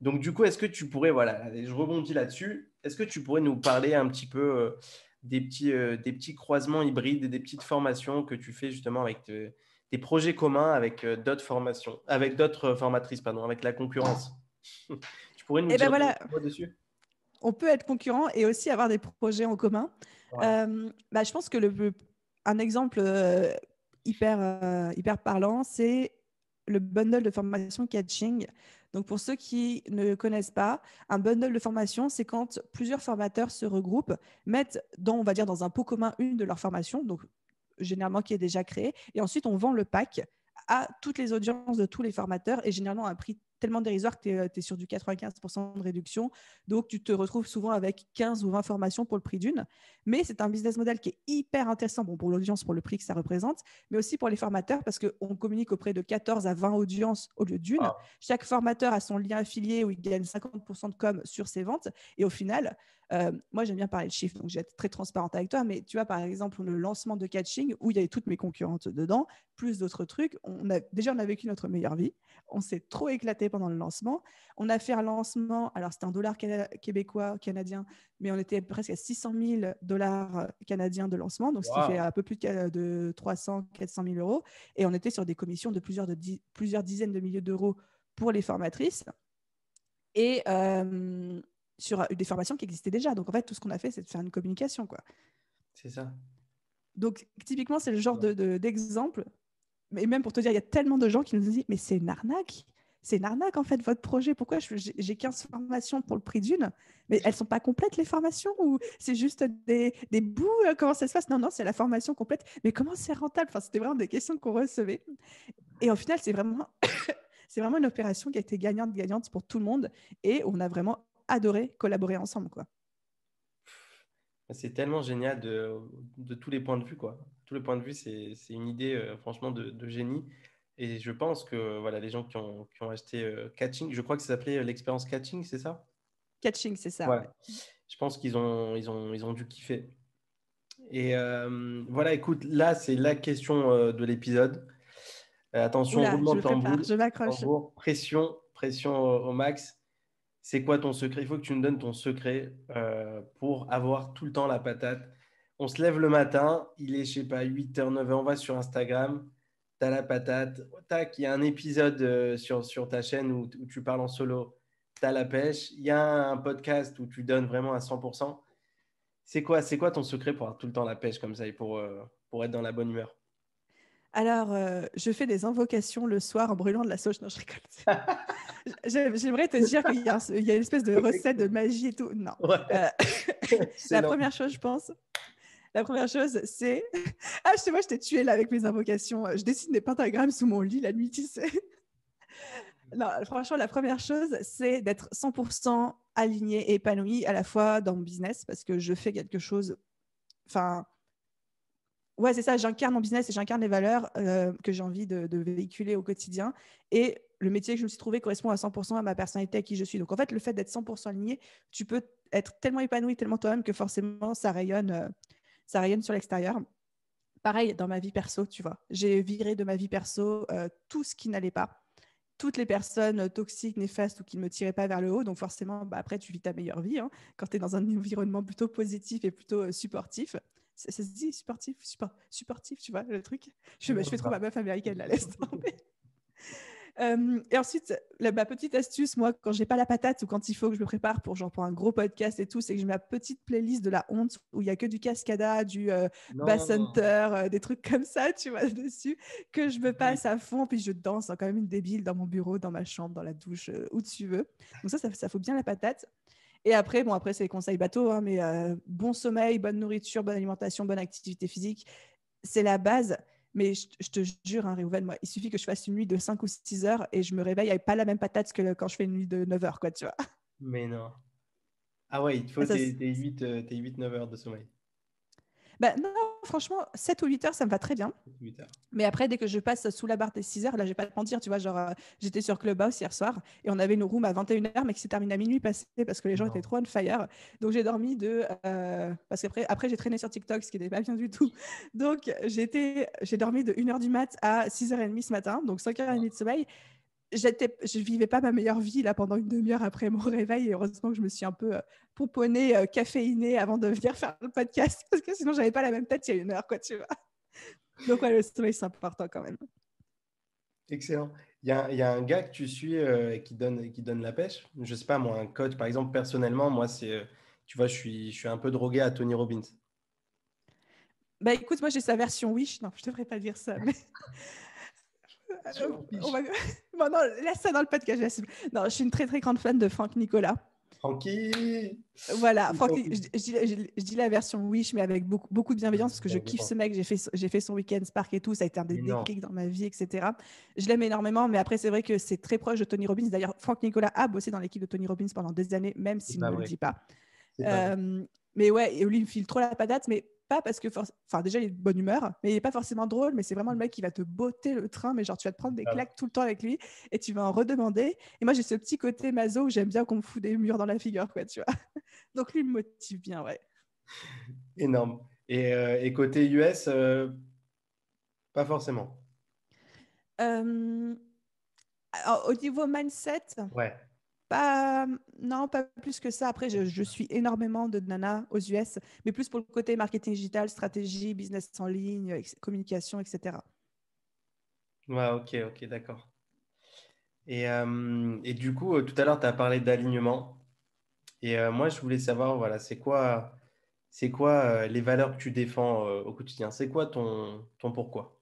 Speaker 1: Donc, du coup, est-ce que tu pourrais, voilà, je rebondis là-dessus, est-ce que tu pourrais nous parler un petit peu euh, des, petits, euh, des petits croisements hybrides, et des petites formations que tu fais justement avec des projets communs avec d'autres formations, avec d'autres formatrices, pardon, avec la concurrence Tu pourrais nous eh ben dire
Speaker 2: peu dessus on peut être concurrent et aussi avoir des projets en commun. Euh, bah, je pense que le, un exemple euh, hyper, euh, hyper parlant, c'est le bundle de formation catching. Donc, pour ceux qui ne connaissent pas, un bundle de formation, c'est quand plusieurs formateurs se regroupent, mettent dans, on va dire, dans un pot commun une de leurs formations, donc généralement qui est déjà créée, et ensuite on vend le pack à toutes les audiences de tous les formateurs et généralement à un prix tellement dérisoire que tu es, euh, sur du 95% de réduction. Donc, tu te retrouves souvent avec 15 ou 20 formations pour le prix d'une. Mais c'est un business model qui est hyper intéressant pour l'audience, pour le prix que ça représente, mais aussi pour les formateurs parce qu'on communique auprès de 14 à 20 audiences au lieu d'une. Ah. Chaque formateur a son lien affilié où il gagne 50% de com sur ses ventes. Et au final, euh, moi, j'aime bien parler de chiffres, donc je vais être très transparente avec toi, mais tu vois, par exemple, le lancement de Catching, où il y avait toutes mes concurrentes dedans, plus d'autres trucs, on a, déjà, on a vécu notre meilleure vie, on s'est trop éclaté pendant le lancement, on a fait un lancement, alors c'était un dollar québécois, canadien, mais on était presque à 600 000 dollars euh, canadiens de lancement, donc wow. fait un peu plus de 300, 400 000 euros, et on était sur des commissions de plusieurs, de plusieurs dizaines de milliers d'euros pour les formatrices. Et, euh, sur des formations qui existaient déjà. Donc en fait, tout ce qu'on a fait, c'est de faire une communication. quoi. C'est ça. Donc typiquement, c'est le genre d'exemple. De, mais même pour te dire, il y a tellement de gens qui nous disent, mais c'est une arnaque c'est une arnaque en fait votre projet. Pourquoi j'ai 15 formations pour le prix d'une Mais elles sont pas complètes les formations ou c'est juste des, des bouts euh, Comment ça se passe Non, non, c'est la formation complète. Mais comment c'est rentable Enfin, c'était vraiment des questions qu'on recevait. Et au final, c'est vraiment, c'est vraiment une opération qui a été gagnante-gagnante pour tout le monde et on a vraiment adoré collaborer ensemble. quoi.
Speaker 1: Bah, c'est tellement génial de, de, tous les points de vue. Quoi. Tous les points de vue, c'est une idée euh, franchement de, génie. Et je pense que voilà, les gens qui ont, qui ont acheté euh, Catching, je crois que ça s'appelait euh, l'expérience Catching, c'est ça
Speaker 2: Catching, c'est ça.
Speaker 1: Je pense qu'ils ont, ils ont, ils ont dû kiffer. Et voilà, écoute, là, c'est la question de l'épisode. attention, Oula, Je m'accroche. Pression, pression au, au max c'est quoi ton secret Il faut que tu me donnes ton secret euh, pour avoir tout le temps la patate. On se lève le matin, il est, je sais pas, 8h, 9h, on va sur Instagram, tu as la patate. Tac, il y a un épisode euh, sur, ta chaîne où, tu parles en solo, tu as la pêche. Il y a un podcast où tu donnes vraiment à 100%. C'est quoi, c'est quoi ton secret pour avoir tout le temps la pêche comme ça et pour, euh, pour être dans la bonne humeur
Speaker 2: alors, je fais des invocations le soir en brûlant de la sauce. Non, je rigole. J'aimerais te dire qu'il y, a, y a une espèce de recette de magie et tout. Non. Euh, la première chose, je pense, la première chose, c'est. Ah, je sais, moi, je t'ai tué là avec mes invocations. Je dessine des pentagrammes sous mon lit la nuit, tu sais. Non, franchement, la première chose, c'est d'être 100% aligné et épanoui à la fois dans mon business, parce que je fais quelque chose. Enfin, ouais, c'est ça, j'incarne mon business et j'incarne les valeurs euh, que j'ai envie de, véhiculer au quotidien. Et le métier que je me suis trouvé correspond à 100% à ma personnalité, à qui je suis. Donc en fait, le fait d'être 100% aligné, tu peux être tellement épanoui, tellement toi-même que forcément, ça rayonne, euh, ça rayonne sur l'extérieur. Pareil dans ma vie perso, tu vois. J'ai viré de ma vie perso euh, tout ce qui n'allait pas toutes les personnes toxiques, néfastes ou qui ne me tiraient pas vers le haut. Donc forcément, bah, après, tu vis ta meilleure vie hein, quand tu es dans un environnement plutôt positif et plutôt supportif ça, se dit sportif super, supportif, tu vois, le truc. Je, bah, je fais trop ma meuf américaine, la laisse tomber. et ensuite, la, ma petite astuce, moi, quand j'ai pas la patate ou quand il faut que je me prépare pour genre pour un gros podcast et tout, c'est que j'ai ma petite playlist de la honte où il y a que du cascada, du euh, bass hunter, euh, des trucs comme ça, tu vois, dessus, que je me passe à fond, puis je danse hein, quand même une débile dans mon bureau, dans ma chambre, dans la douche, euh, où tu veux. Donc ça, ça, ça faut bien la patate. Et après, bon, après, c'est les conseils bateaux, hein, mais euh, bon sommeil, bonne nourriture, bonne alimentation, bonne activité physique, c'est la base. Mais je, te jure, hein, Réouven, moi, il suffit que je fasse une nuit de 5 ou 6 heures et je me réveille avec pas la même patate que quand je fais une nuit de 9 heures, quoi, tu vois.
Speaker 1: Mais non. Ah ouais, il te faut ah, tes 8-9 euh, heures de sommeil.
Speaker 2: Bah, non, franchement, 7 ou 8 heures, ça me va très bien. Mais après, dès que je passe sous la barre des 6 heures, là, je vais pas de mentir, tu vois, genre, euh, j'étais sur Clubhouse hier soir et on avait une room à 21 heures, mais qui s'est terminée à minuit passé parce que les gens étaient trop on fire. Donc, j'ai dormi de. Euh, parce qu'après, après, j'ai traîné sur TikTok, ce qui n'était pas bien du tout. Donc, j'ai dormi de 1 h du mat à 6h30 ce matin, donc 5h30 de sommeil j'étais, je vivais pas ma meilleure vie là pendant une demi-heure après mon réveil. Et heureusement que je me suis un peu euh, pouponnée, euh, caféinée avant de venir faire le podcast parce que sinon j'avais pas la même tête il y a une heure, quoi, tu vois. Donc ouais, le sommeil c'est important quand même.
Speaker 1: Excellent. Il y, a, un gars que tu suis et euh, qui, donne, qui donne la pêche. Je sais pas, moi, un coach, par exemple, personnellement, moi, c'est, euh, tu vois, je suis, je suis un peu drogué à Tony Robbins.
Speaker 2: Bah écoute, moi j'ai sa version Wish. Non, je devrais pas dire ça. Mais... Euh, non, laisse ça dans le podcast. Non, je suis une très très grande fan de Franck Nicolas. Francky Voilà, Francky, je, dis la version Wish, mais avec beaucoup, beaucoup de bienveillance, parce que je kiffe ce mec, j'ai fait, j'ai fait son week-end Spark et tout, ça a été un des déclics dans ma vie, etc. Je l'aime énormément, mais après, c'est vrai que c'est très proche de Tony Robbins. D'ailleurs, Franck Nicolas a bossé dans l'équipe de Tony Robbins pendant des années, même s'il ne le dit pas.
Speaker 1: Euh,
Speaker 2: mais ouais, et il me file trop la patate, mais pas parce que, enfin, déjà, il est de bonne humeur, mais il n'est pas forcément drôle, mais c'est vraiment le mec qui va te botter le train, mais genre, tu vas te prendre des claques tout le temps avec lui et tu vas en redemander. Et moi, j'ai ce petit côté mazo où j'aime bien qu'on me fout des murs dans la figure, quoi, tu vois. Donc, lui, me motive bien, ouais. Énorme.
Speaker 1: Et, euh, côté US, euh, pas forcément.
Speaker 2: Euh, au niveau mindset, ouais pas, mmh, non, pas plus que ça. Après, je, suis énormément de nana aux US, mais plus pour le côté marketing digital, stratégie, business en ligne, communication, etc.
Speaker 1: Ouais, ok, ok, d'accord. Et, euh, et du coup, euh, tout à l'heure, tu as parlé d'alignement. Et euh, moi, je voulais savoir, voilà, c'est quoi, c'est quoi les valeurs que tu défends au quotidien C'est quoi ton pourquoi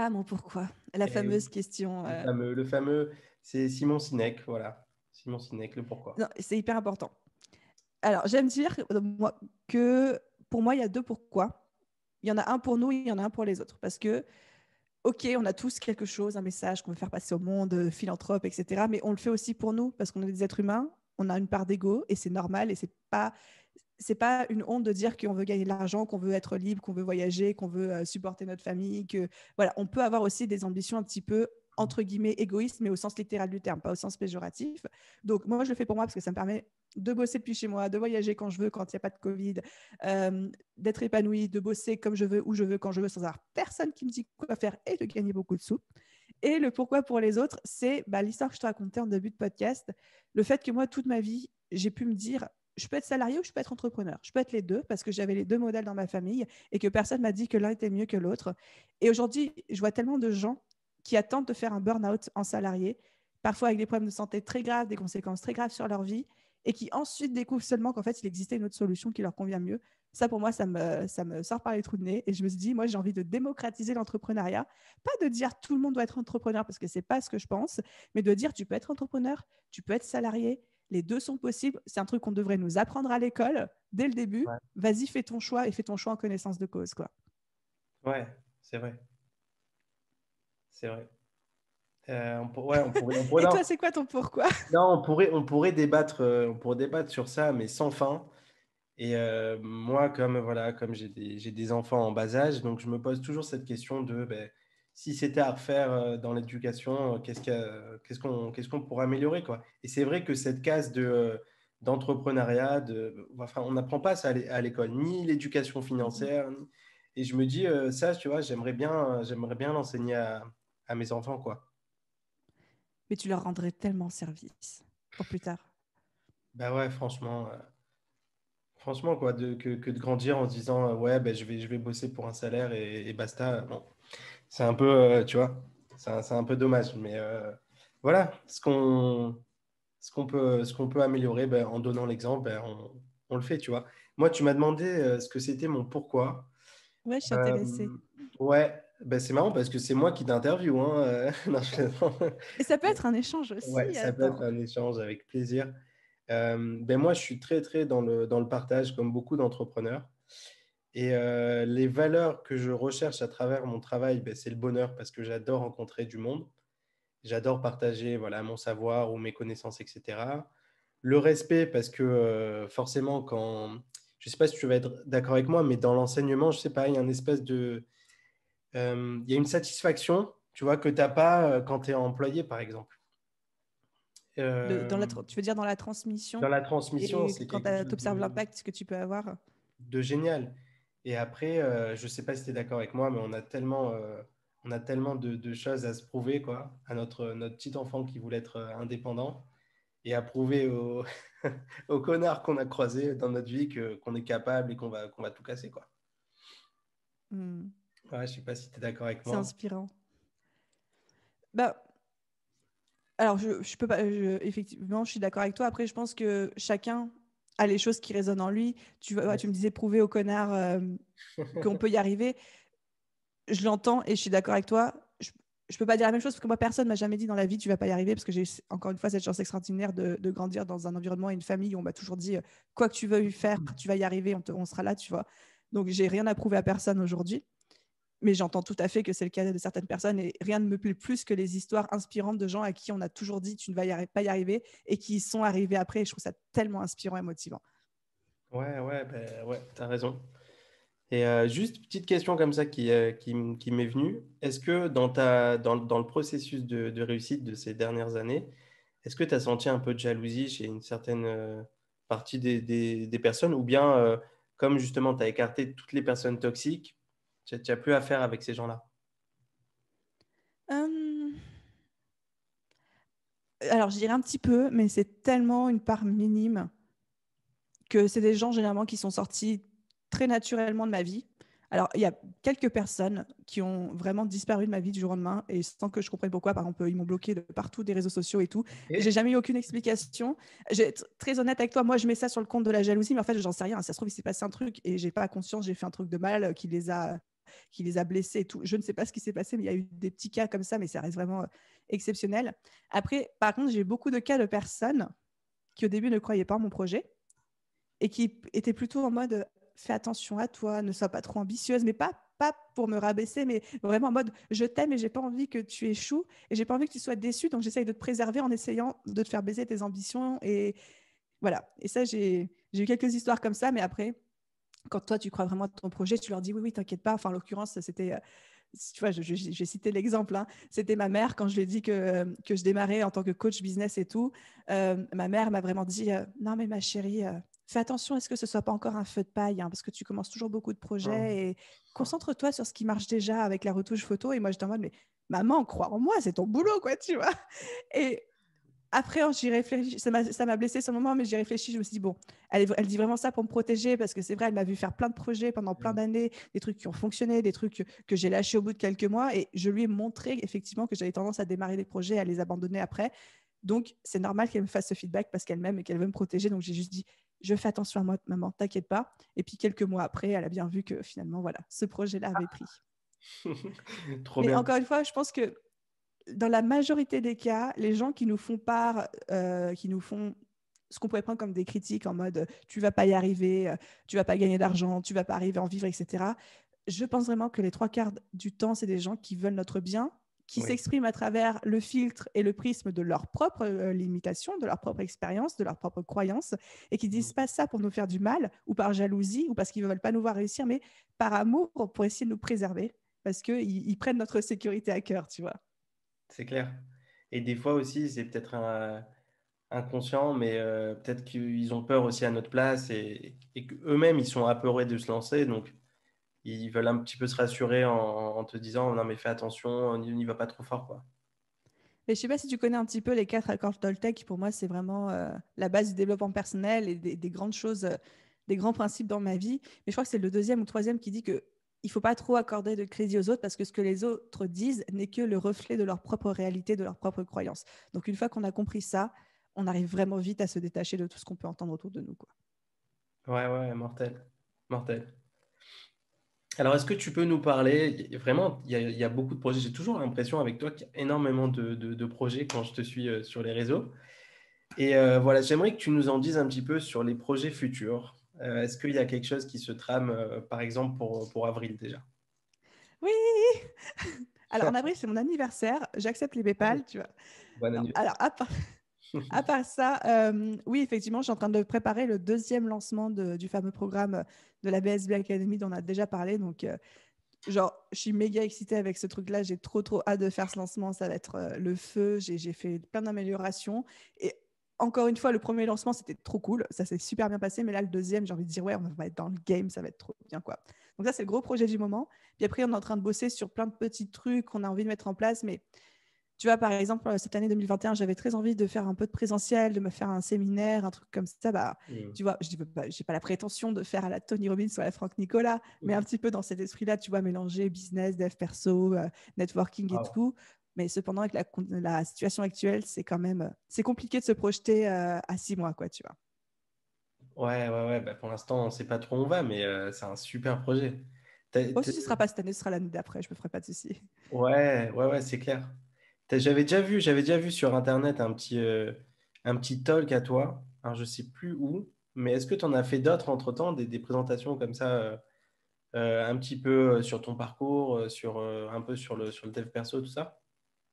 Speaker 2: ah, mon pourquoi La eh fameuse question. Euh.
Speaker 1: Le fameux, c'est Simon Sinek, voilà. Simon Sinek, le pourquoi.
Speaker 2: C'est hyper important. Alors, j'aime dire moi, que pour moi, il y a deux pourquoi. Il y en a un pour nous, il y en a un pour les autres. Parce que, OK, on a tous quelque chose, un message qu'on veut faire passer au monde, euh, philanthrope, etc. Mais on le fait aussi pour nous, parce qu'on est des êtres humains, on a une part d'ego, et c'est normal, et c'est pas c'est pas une honte de dire qu'on veut gagner de l'argent, qu'on veut être libre, qu'on veut voyager, qu'on veut euh, supporter notre famille, que voilà, on peut avoir aussi des ambitions un petit peu entre guillemets égoïstes, mais au sens littéral du terme, pas au sens péjoratif. Donc moi, je le fais pour moi parce que ça me permet de bosser depuis chez moi, de voyager quand je veux, quand il n'y a pas de Covid, euh, d'être épanoui, de bosser comme je veux, où je veux, quand je veux, sans avoir personne qui me dit quoi faire et de gagner beaucoup de sous. Et le pourquoi pour les autres, c'est bah, l'histoire que je te racontais en début de podcast, le fait que moi, toute ma vie, j'ai pu me dire, je peux être salarié ou je peux être entrepreneur. Je peux être les deux parce que j'avais les deux modèles dans ma famille et que personne m'a dit que l'un était mieux que l'autre. Et aujourd'hui, je vois tellement de gens qui attendent de faire un burn-out en salarié, parfois avec des problèmes de santé très graves, des conséquences très graves sur leur vie, et qui ensuite découvrent seulement qu'en fait, il existait une autre solution qui leur convient mieux. Ça, pour moi, ça me, ça me sort par les trous de nez. Et je me suis dit, moi, j'ai envie de démocratiser l'entrepreneuriat. Pas de dire tout le monde doit être entrepreneur, parce que ce n'est pas ce que je pense, mais de dire tu peux être entrepreneur, tu peux être salarié, les deux sont possibles. C'est un truc qu'on devrait nous apprendre à l'école dès le début. Vas-y, fais ton choix et fais ton choix en connaissance de cause. Quoi.
Speaker 1: Ouais, c'est vrai. C'est vrai. Euh, on pourrait, et toi, c'est
Speaker 2: quoi ton pourquoi
Speaker 1: Non, on pourrait, on pourrait débattre, euh, on débattre sur ça, mais sans fin. Et euh, moi, comme voilà, comme j'ai des, enfants en bas âge, donc je me pose toujours cette question de ben, si c'était à refaire euh, dans l'éducation, euh, euh, qu'est-ce qu'on pourrait améliorer quoi Et c'est vrai que cette case d'entrepreneuriat, on n'apprend pas ça à l'école, ni l'éducation financière. et je me dis, ça, tu vois, j'aimerais bien, bien l'enseigner à, mes enfants, quoi.
Speaker 2: Mais tu leur rendrais tellement service pour plus tard.
Speaker 1: Bah ouais, franchement, franchement quoi, que, de grandir en se disant, ouais, ben je vais, je vais bosser pour un salaire et, basta. C'est un peu, euh, tu vois, c'est un, peu dommage. Mais euh, voilà, ce qu'on ce qu'on peut, ce qu'on peut améliorer ben, en donnant l'exemple, ben, on, le fait, tu vois. Moi, tu m'as demandé euh, ce que c'était mon pourquoi.
Speaker 2: Ouais, je suis intéressée.
Speaker 1: ouais, ben, c'est marrant parce que c'est moi qui t'interview. Hein,
Speaker 2: Et ça peut être un échange aussi. Ouais, ça peut être
Speaker 1: un échange avec plaisir. ben, moi, je suis très, très dans le, dans le partage, comme beaucoup d'entrepreneurs. Et euh, les valeurs que je recherche à travers mon travail, ben, c'est le bonheur parce que j'adore rencontrer du monde. J'adore partager voilà, mon savoir ou mes connaissances, etc. Le respect parce que euh, forcément, quand... Je ne sais pas si tu vas être d'accord avec moi, mais dans l'enseignement, je sais pas, il y a une espèce de... Euh, il y a une satisfaction, tu vois, que tu n'as pas quand tu es employé, par exemple. dans la tu
Speaker 2: veux dire dans la transmission Dans la transmission, c'est... Quand tu observes l'impact que tu peux avoir
Speaker 1: De génial. Et après, euh, je ne sais pas si tu es d'accord avec moi, mais on a tellement, euh, on a tellement de, choses à se prouver, quoi, à notre, notre petit enfant qui voulait être euh, indépendant et à prouver aux, connards qu'on a croisés dans notre vie qu'on est capable et qu'on va, qu'on va tout casser, quoi. Hmm. je ne sais pas si tu es d'accord avec moi. C'est inspirant.
Speaker 2: Bah, alors, je, je peux pas, effectivement, je suis d'accord avec toi. Après, je pense que chacun à les choses qui résonnent en lui. Tu, tu me disais prouver au connard euh, qu'on peut y arriver. Je l'entends et je suis d'accord avec toi. Je ne peux pas dire la même chose parce que moi, personne m'a jamais dit dans la vie tu vas pas y arriver parce que j'ai encore une fois cette chance extraordinaire de, grandir dans un environnement et une famille où on m'a toujours dit euh, quoi que tu veux faire, tu vas y arriver, on, on sera là, tu vois. Donc, j'ai rien à prouver à personne aujourd'hui mais j'entends tout à fait que c'est le cas de certaines personnes et rien ne me plaît plus que les histoires inspirantes de gens à qui on a toujours dit tu ne vas pas y arriver et qui y sont arrivés après. je trouve ça tellement inspirant et motivant.
Speaker 1: Ouais, ouais, bah, ouais, t'as raison. Et euh, juste petite question comme ça qui, euh, qui, m'est venue. Est-ce que dans, ta, dans, le processus de, réussite de ces dernières années, est-ce que tu as senti un peu de jalousie chez une certaine euh, partie des, des, personnes ou bien comme justement tu as écarté toutes les personnes toxiques, tu n'as plus à faire avec ces gens-là
Speaker 2: euh, Alors, je dirais un petit peu, mais c'est tellement une part minime que c'est des gens généralement qui sont sortis très naturellement de ma vie. Alors, il y a quelques personnes qui ont vraiment disparu de ma vie du jour au lendemain et sans que je comprenne pourquoi. Par exemple, ils m'ont bloqué de partout des réseaux sociaux et tout. Et... J'ai jamais eu aucune explication. Je vais être très honnête avec toi. Moi, je mets ça sur le compte de la jalousie, mais en fait, je j'en sais rien. Ça se trouve, il s'est passé un truc et j'ai pas conscience. J'ai fait un truc de mal qui les a qui les a blessés et tout. Je ne sais pas ce qui s'est passé, mais il y a eu des petits cas comme ça, mais ça reste vraiment euh, exceptionnel. Après, par contre, j'ai eu beaucoup de cas de personnes qui au début ne croyaient pas en mon projet et qui étaient plutôt en mode euh, fais attention à toi, ne sois pas trop ambitieuse, mais pas pas pour me rabaisser, mais vraiment en mode je t'aime et j'ai pas envie que tu échoues et j'ai pas envie que tu sois déçue, donc j'essaye de te préserver en essayant de te faire baiser tes ambitions et voilà. Et ça, j'ai eu quelques histoires comme ça, mais après, quand toi, tu crois vraiment à ton projet, tu leur dis oui, oui, t'inquiète pas. Enfin, en l'occurrence, c'était. Euh, tu vois, j'ai cité l'exemple, hein. c'était ma mère quand je lui ai dit que, euh, que, je démarrais en tant que coach business et tout. Euh, ma mère m'a vraiment dit Non, mais ma chérie, fais attention à ce que ce ne soit pas encore un feu de paille, hein, parce que tu commences toujours beaucoup de projets et concentre-toi sur ce qui marche déjà avec la retouche photo. Et moi, j'étais en mode Mais maman, crois en moi, c'est ton boulot, quoi, tu vois. Et après, oh, j'y réfléchis, ça m'a blessé ce moment, mais j'y réfléchi je me suis dit, bon, elle, elle, dit vraiment ça pour me protéger, parce que c'est vrai, elle m'a vu faire plein de projets pendant plein mmh. d'années, des trucs qui ont fonctionné, des trucs que, j'ai lâchés au bout de quelques mois, et je lui ai montré effectivement que j'avais tendance à démarrer des projets, à les abandonner après. Donc, c'est normal qu'elle me fasse ce feedback parce qu'elle m'aime et qu'elle veut me protéger. Donc, j'ai juste dit, je fais attention à moi, maman, t'inquiète pas. Et puis, quelques mois après, elle a bien vu que finalement, voilà, ce projet-là avait ah. pris.
Speaker 1: Trop Mais encore
Speaker 2: une fois, je pense que dans la majorité des cas, les gens qui nous font part, euh, qui nous font ce qu'on pourrait prendre comme des critiques en mode tu vas pas y arriver, euh, tu vas pas gagner d'argent, tu vas pas arriver à en vivre, etc. Je pense vraiment que les trois quarts du temps, c'est des gens qui veulent notre bien, qui s'expriment à travers le filtre et le prisme de leurs propres euh, limitations, de leur propre expérience, de leur propre croyance, et qui disent mm. pas ça pour nous faire du mal ou par jalousie ou parce qu'ils ne veulent pas nous voir réussir, mais par amour pour essayer de nous préserver, parce qu'ils ils prennent notre sécurité à cœur, tu vois
Speaker 1: c'est clair. Et des fois aussi, c'est peut-être un, inconscient, mais euh, peut-être qu'ils ont peur aussi à notre place et, qu'eux-mêmes, ils sont apeurés de se lancer. Donc, ils veulent un petit peu se rassurer en, te disant Non, mais fais attention, on n'y va pas trop fort. Quoi.
Speaker 2: je ne sais pas si tu connais un petit peu les quatre accords Toltec. Pour moi, c'est vraiment euh, la base du développement personnel et des, grandes choses, euh, des grands principes dans ma vie. Mais je crois que c'est le deuxième ou troisième qui dit que il faut pas trop accorder de crédit aux autres parce que ce que les autres disent n'est que le reflet de leur propre réalité, de leur propre croyance. Donc une fois qu'on a compris ça, on arrive vraiment vite à se détacher de tout ce qu'on peut entendre autour de nous. Quoi.
Speaker 1: Ouais, ouais, mortel. Mortel. Alors, est-ce que tu peux nous parler Vraiment, il y, a beaucoup de projets. J'ai toujours l'impression avec toi qu'il y a énormément de, projets quand je te suis euh, sur les réseaux. Et euh, voilà, j'aimerais que tu nous en dises un petit peu sur les projets futurs euh, est-ce qu'il y a quelque chose qui se trame, euh, par exemple, pour, pour avril déjà
Speaker 2: Oui Alors, en avril, c'est mon anniversaire. J'accepte les PayPal, tu vois. Bon anniversaire. alors, à part, à part ça, euh, oui, effectivement, je suis en train de préparer le deuxième lancement du fameux programme de la BSB Academy dont on a déjà parlé. Donc, genre, je suis méga excitée avec ce truc-là. J'ai trop, trop hâte de faire ce lancement. Ça va être le feu. J'ai fait plein d'améliorations. Et encore une fois, le premier lancement, c'était trop cool. Ça s'est super bien passé. Mais là, le deuxième, j'ai envie de dire, ouais, on va être dans le game, ça va être trop bien, quoi. Donc, ça, c'est le gros projet du moment. Puis après, on est en train de bosser sur plein de petits trucs qu'on a envie de mettre en place. Mais tu vois, par exemple, euh, cette année 2021, j'avais très envie de faire un peu de présentiel, de me faire un séminaire, un truc comme ça. Bah, mmh. Tu vois, je n'ai bah, bah, pas la prétention de faire à la Tony Robbins ou à la Franck Nicolas, mais mmh. un petit peu dans cet esprit-là, tu vois, mélanger business, dev perso, euh, networking et tout, mais cependant, avec la, situation actuelle, c'est quand même euh, c'est compliqué de se projeter euh, à six mois, quoi, tu vois.
Speaker 1: Ouais, ouais, ouais. Bah, pour l'instant, on ne sait pas trop où on va, mais euh, c'est un super projet. ce ne sera pas
Speaker 2: cette année, ce sera l'année d'après, je ne me ferai pas de soucis.
Speaker 1: Ouais, ouais, ouais, c'est clair. J'avais déjà vu, j'avais déjà vu sur internet un petit, un petit talk à toi. Alors, hein, je ne sais plus où, mais est-ce que tu en as fait d'autres entre temps, des, présentations comme ça, un petit peu sur ton parcours, sur, un peu sur le, sur le dev perso, tout ça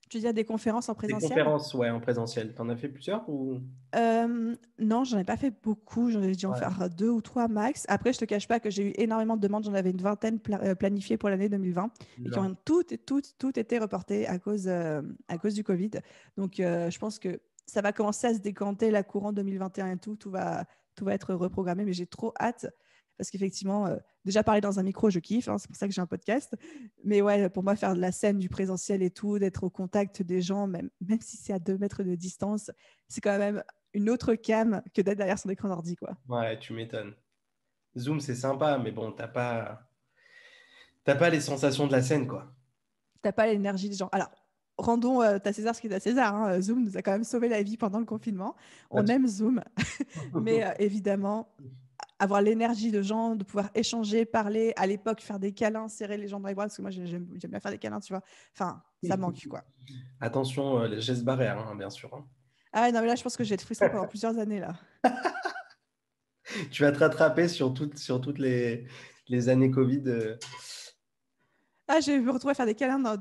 Speaker 2: tu dis des conférences en présentiel Des conférences,
Speaker 1: ouais, en présentiel. en as fait plusieurs ou
Speaker 2: euh, Non, j'en ai pas fait beaucoup. J'en ai dû en faire deux ou trois max. Après, je te cache pas que j'ai eu énormément de demandes. J'en avais une vingtaine euh, planifiée pour l'année 2020 mais qui ont toutes toutes, toutes été reportées à cause, euh, à cause du Covid. Donc, euh, je pense que ça va commencer à se décanter la courant 2021 et tout. Tout va, tout va être reprogrammé, mais j'ai trop hâte parce qu'effectivement, euh, déjà parler dans un micro, je kiffe. Hein, c'est pour ça que j'ai un podcast. Mais ouais, pour moi, faire de la scène, du présentiel et tout, d'être au contact des gens, même, même si c'est à deux mètres de distance, c'est quand même une autre cam que d'être derrière son écran d'ordi. Quoi.
Speaker 1: Ouais, tu m'étonnes. Zoom, c'est sympa, mais bon, t'as pas... t'as pas les sensations de la scène, quoi.
Speaker 2: T'as pas l'énergie des gens. Alors, rendons à euh, César ce qui est à César. Hein. Euh, Zoom nous a quand même sauvé la vie pendant le confinement. On bah, aime Zoom, mais évidemment, avoir l'énergie de gens, de pouvoir échanger, parler. À l'époque, faire des câlins, serrer les gens dans les bras, parce que moi, j'aime bien faire des câlins, tu vois. Enfin, ça manque, quoi.
Speaker 1: Attention, euh, les gestes barrières, hein, bien sûr. Hein.
Speaker 2: Ah non, mais là, je pense que je vais être frustrée pendant plusieurs années, là.
Speaker 1: tu vas te rattraper sur, toutes, sur toutes les, années Covid. Euh.
Speaker 2: Ah, je vais retrouver faire des câlins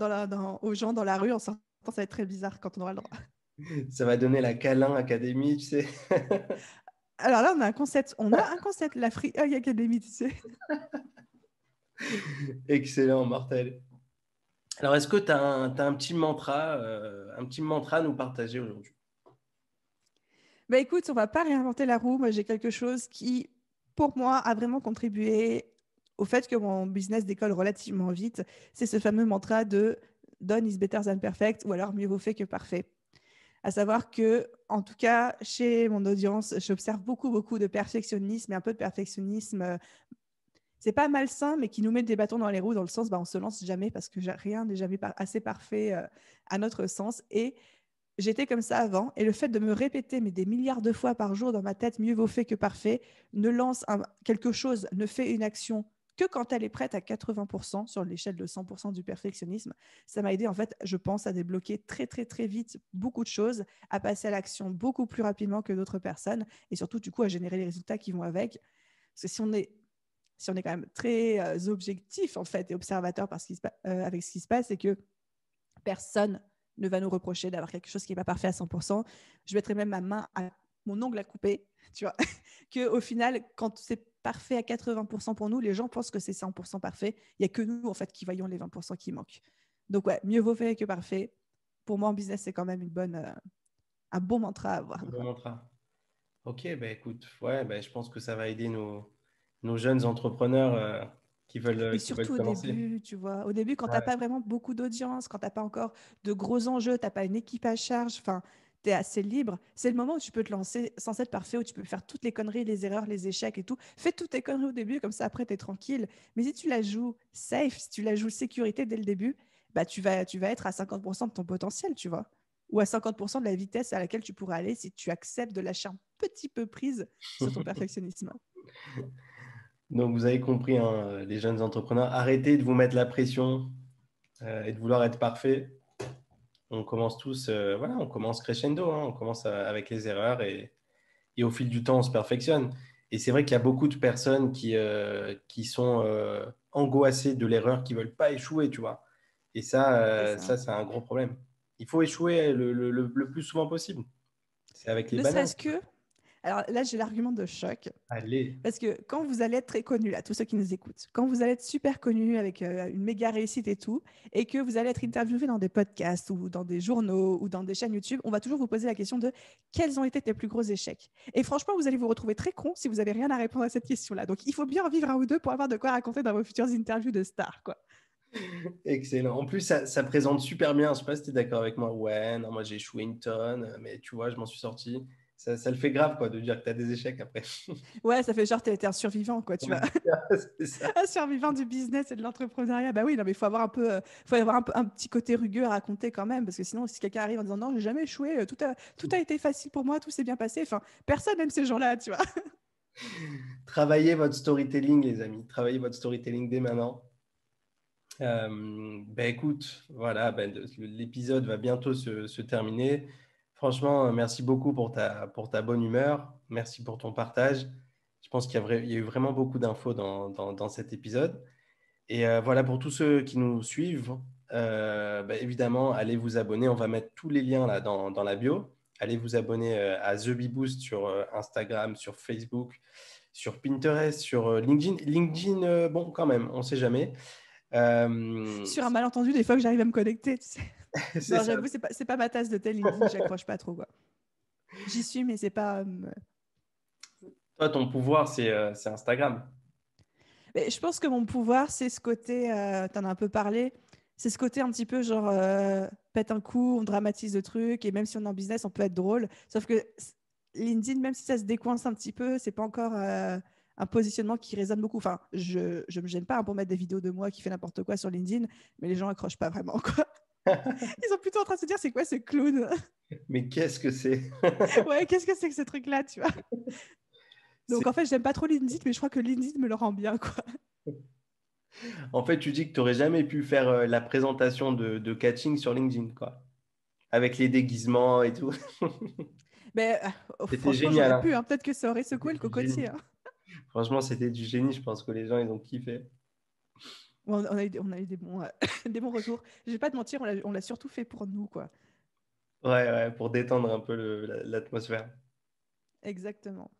Speaker 2: aux gens dans la rue en sortant. Ça va être très bizarre quand on aura le droit.
Speaker 1: Ça va donner la câlin académie, tu sais.
Speaker 2: Alors là, on a un concept. On a un concept, la Free Academy, tu sais.
Speaker 1: Excellent, mortel. Alors, est-ce que tu as, un petit mantra, euh, un petit mantra à nous partager aujourd'hui
Speaker 2: bah écoute, on va pas réinventer la roue. Moi, j'ai quelque chose qui, pour moi, a vraiment contribué au fait que mon business décolle relativement vite. C'est ce fameux mantra de done is better than perfect ou alors mieux vaut fait que parfait à savoir que, en tout cas, chez mon audience, j'observe beaucoup, beaucoup de perfectionnisme et un peu de perfectionnisme euh, c'est pas malsain, mais qui nous met des bâtons dans les roues dans le sens, bah, on se lance jamais parce que rien n'est jamais assez parfait euh, à notre sens. Et j'étais comme ça avant, et le fait de me répéter mais des milliards de fois par jour dans ma tête, mieux vaut fait que parfait, ne lance quelque chose, ne fait une action que quand elle est prête à 80% sur l'échelle de 100% du perfectionnisme. Ça m'a aidé, en fait, je pense, à débloquer très, très, très vite beaucoup de choses, à passer à l'action beaucoup plus rapidement que d'autres personnes et surtout, du coup, à générer les résultats qui vont avec. Parce que si on est, si on est quand même très euh, objectif, en fait, et observateur se, euh, avec ce qui se passe, c'est que personne ne va nous reprocher d'avoir quelque chose qui n'est pas parfait à 100%. Je mettrai même ma main à mon ongle à couper tu vois, que au final, quand c'est parfait à 80% pour nous, les gens pensent que c'est 100% parfait. Il n'y a que nous, en fait, qui voyons les 20% qui manquent. Donc, ouais, mieux vaut faire que parfait. Pour moi, en business, c'est quand même une bonne, euh, un bon mantra à avoir. Un bon
Speaker 1: mantra. Ok, bah, écoute, ouais, bah, je pense que ça va aider nos, nos jeunes entrepreneurs euh, qui veulent. Et surtout au début,
Speaker 2: tu vois. Au début, quand tu n'as pas vraiment beaucoup d'audience, quand tu n'as pas encore de gros enjeux, tu n'as pas une équipe à charge, enfin, tu assez libre. C'est le moment où tu peux te lancer sans être parfait, où tu peux faire toutes les conneries, les erreurs, les échecs et tout. Fais toutes tes conneries au début, comme ça après, tu es tranquille. Mais si tu la joues safe, si tu la joues sécurité dès le début, bah, tu, vas, tu vas être à 50% de ton potentiel, tu vois. Ou à 50% de la vitesse à laquelle tu pourrais aller si tu acceptes de lâcher un petit peu prise sur ton perfectionnisme.
Speaker 1: Donc, vous avez compris, hein, les jeunes entrepreneurs, arrêtez de vous mettre la pression euh, et de vouloir être parfait on commence tous, euh, voilà, on commence crescendo, hein, on commence avec les erreurs et, au fil du temps, on se perfectionne. Et c'est vrai qu'il y a beaucoup de personnes qui, euh, qui sont euh, angoissées de l'erreur, qui veulent pas échouer, tu vois. Et ça, ça, c'est un gros problème. Il faut échouer le, plus souvent possible. C'est avec les ne
Speaker 2: que alors là, j'ai l'argument de choc. Allez. Parce que quand vous allez être très connu, là, tous ceux qui nous écoutent, quand vous allez être super connu avec euh, une méga réussite et tout, et que vous allez être interviewé dans des podcasts ou dans des journaux ou dans des chaînes YouTube, on va toujours vous poser la question de quels ont été tes plus gros échecs. Et franchement, vous allez vous retrouver très con si vous n'avez rien à répondre à cette question-là. Donc il faut bien en vivre un ou deux pour avoir de quoi raconter dans vos futures interviews de stars, quoi.
Speaker 1: Excellent. En plus, ça, présente super bien. Je ne sais pas si tu es d'accord avec moi. Ouais, moi j'ai échoué une tonne, mais tu vois, je m'en suis sorti ça, le fait grave quoi, de dire que tu as des échecs après.
Speaker 2: Ouais, ça fait genre tu es, un survivant, quoi, tu vois. un survivant du business et de l'entrepreneuriat. Bah oui, non, mais il faut avoir, un, peu, euh, faut avoir un, petit côté rugueux à raconter quand même, parce que sinon, si quelqu'un arrive en disant non, j'ai jamais échoué, euh, tout a, tout a été facile pour moi, tout s'est bien passé, enfin, personne n'aime ces gens-là, tu vois.
Speaker 1: Travaillez votre storytelling, les amis. Travaillez votre storytelling dès maintenant. Euh, ben écoute, voilà, ben, l'épisode va bientôt se terminer. Franchement, euh, merci beaucoup pour ta, pour ta bonne humeur. Merci pour ton partage. Je pense qu'il y, a eu vraiment beaucoup d'infos dans, cet épisode. Et euh, voilà, pour tous ceux qui nous suivent, euh, bah, évidemment, allez vous abonner. On va mettre tous les liens là, dans, dans la bio. Allez vous abonner à The Bee sur Instagram, sur Facebook, sur Pinterest, sur LinkedIn. LinkedIn, bon, quand même, on ne sait jamais. Sur
Speaker 2: un malentendu, des fois que j'arrive à me connecter, tu sais. non, j'avoue, c'est pas, pas ma tasse de thé, LinkedIn, j'accroche pas trop. J'y suis, mais c'est pas. Euh,
Speaker 1: Toi, ton pouvoir, euh, c'est Instagram.
Speaker 2: Mais je pense que mon pouvoir, c'est ce côté, euh, tu en as un peu parlé, c'est ce côté un petit peu genre pète un coup, on dramatise le truc, et même si on est en business, on peut être drôle. Sauf que LinkedIn, même si ça se décoince un petit peu, c'est pas encore un positionnement qui résonne beaucoup. Enfin, je ne me gêne pas hein, pour mettre des vidéos de moi qui fait n'importe quoi sur LinkedIn, mais les gens accrochent pas vraiment. Quoi. Ils sont plutôt en train de se dire c'est quoi ce clown
Speaker 1: Mais qu'est-ce que c'est
Speaker 2: Ouais, qu'est-ce que c'est que ce truc-là, tu vois Donc en fait, j'aime pas trop LinkedIn, mais je crois que LinkedIn me le rend bien, quoi.
Speaker 1: En fait, tu dis que tu aurais jamais pu faire euh, la présentation de, catching sur LinkedIn, quoi. Avec les déguisements et tout.
Speaker 2: Mais euh, c'était oh, génial. Hein. Hein. Peut-être que ça aurait secoué le cocotier.
Speaker 1: Franchement, c'était du génie. Je pense que les gens, ils ont kiffé
Speaker 2: on, a eu, des bons, euh, des bons retours. Je vais pas te mentir, on l'a surtout fait pour nous, quoi.
Speaker 1: Ouais, ouais, pour détendre un peu l'atmosphère.
Speaker 2: Exactement.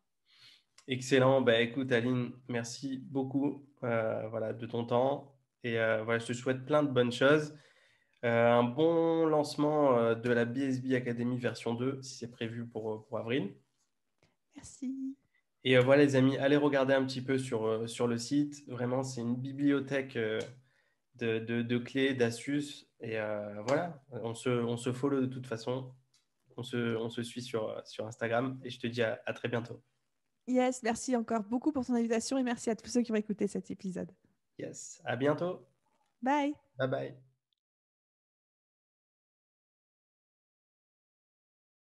Speaker 1: Excellent. Bah, écoute, Aline, merci beaucoup euh, voilà, de ton temps. Et euh, voilà, je te souhaite plein de bonnes choses. un bon lancement de la BSB Academy version 2, si c'est prévu pour avril. Merci. Et euh, voilà, les amis, allez regarder un petit peu sur, euh, le site. Vraiment, c'est une bibliothèque euh, de, clés, d'astuces. Et voilà, on se, on follow de toute façon. On se, suit sur, Instagram. Et je te dis à très bientôt.
Speaker 2: Yes, merci encore beaucoup pour ton invitation et merci à tous ceux qui ont écouté cet épisode. Yes, à bientôt. Bye. Bye bye.